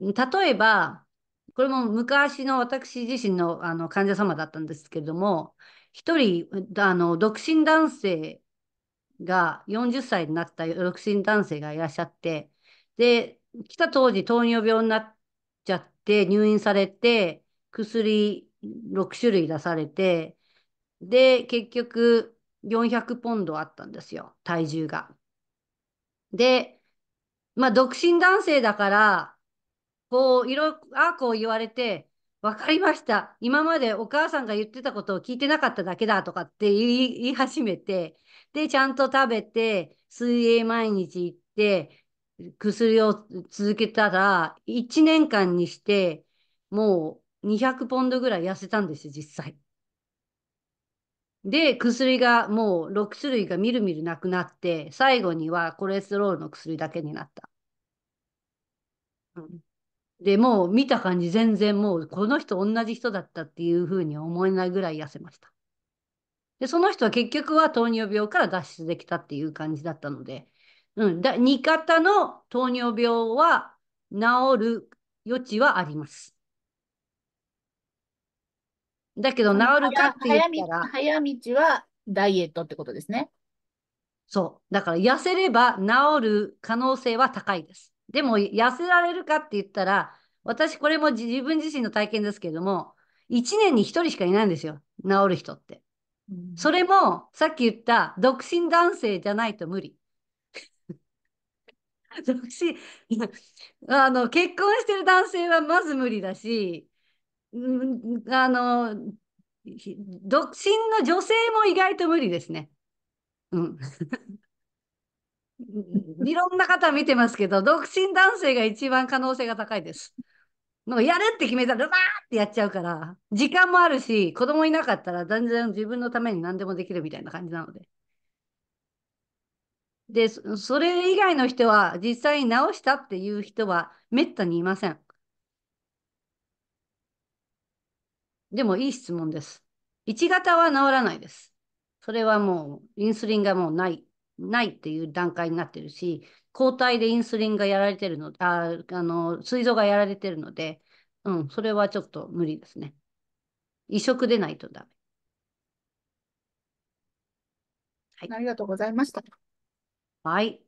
例えば、これも昔の私自身のあの患者様だったんですけれども、一人、あの、独身男性が、40歳になった独身男性がいらっしゃって、で、来た当時糖尿病になっちゃって入院されて、薬6種類出されて、で、結局400ポンドあったんですよ、体重が。で、まあ、独身男性だから、こう、いろ、ああ、こう言われて、分かりました。今までお母さんが言ってたことを聞いてなかっただけだとかって言い始めて、で、ちゃんと食べて、水泳毎日行って、薬を続けたら、1年間にして、もう200ポンドぐらい痩せたんですよ、実際。で、薬がもう6種類がみるみるなくなって、最後にはコレステロールの薬だけになった。うん、で、もう見た感じ全然もうこの人同じ人だったっていうふうに思えないぐらい痩せました。で、その人は結局は糖尿病から脱出できたっていう感じだったので、うん、だ2型の糖尿病は治る余地はあります。だけど治るかって言ったら。早道はダイエットってことですね。そう。だから痩せれば治る可能性は高いです。でも痩せられるかって言ったら、私これも自分自身の体験ですけれども、1年に1人しかいないんですよ。治る人って。うん、それもさっき言った独身男性じゃないと無理。(laughs) 独身あの結婚してる男性はまず無理だしあの、独身の女性も意外と無理ですね。うん。(laughs) いろんな方見てますけど、独身男性が一番可能性が高いです。うやるって決めたら、うまーってやっちゃうから、時間もあるし、子供いなかったら、全然自分のために何でもできるみたいな感じなので。で、それ以外の人は、実際に直したっていう人は、めったにいません。でもいい質問です。1型は治らないです。それはもうインスリンがもうない、ないっていう段階になってるし、抗体でインスリンがやられてるの、あ、あの、膵臓がやられてるので、うん、それはちょっと無理ですね。移植でないとダメ。はい。ありがとうございました。はい。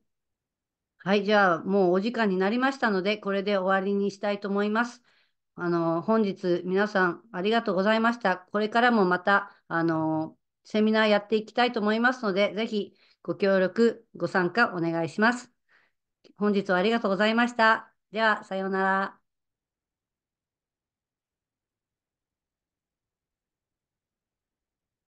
はい、じゃあもうお時間になりましたので、これで終わりにしたいと思います。あの、本日皆さんありがとうございました。これからもまた、あの、セミナーやっていきたいと思いますので、ぜひご協力、ご参加お願いします。本日はありがとうございました。では、さようなら。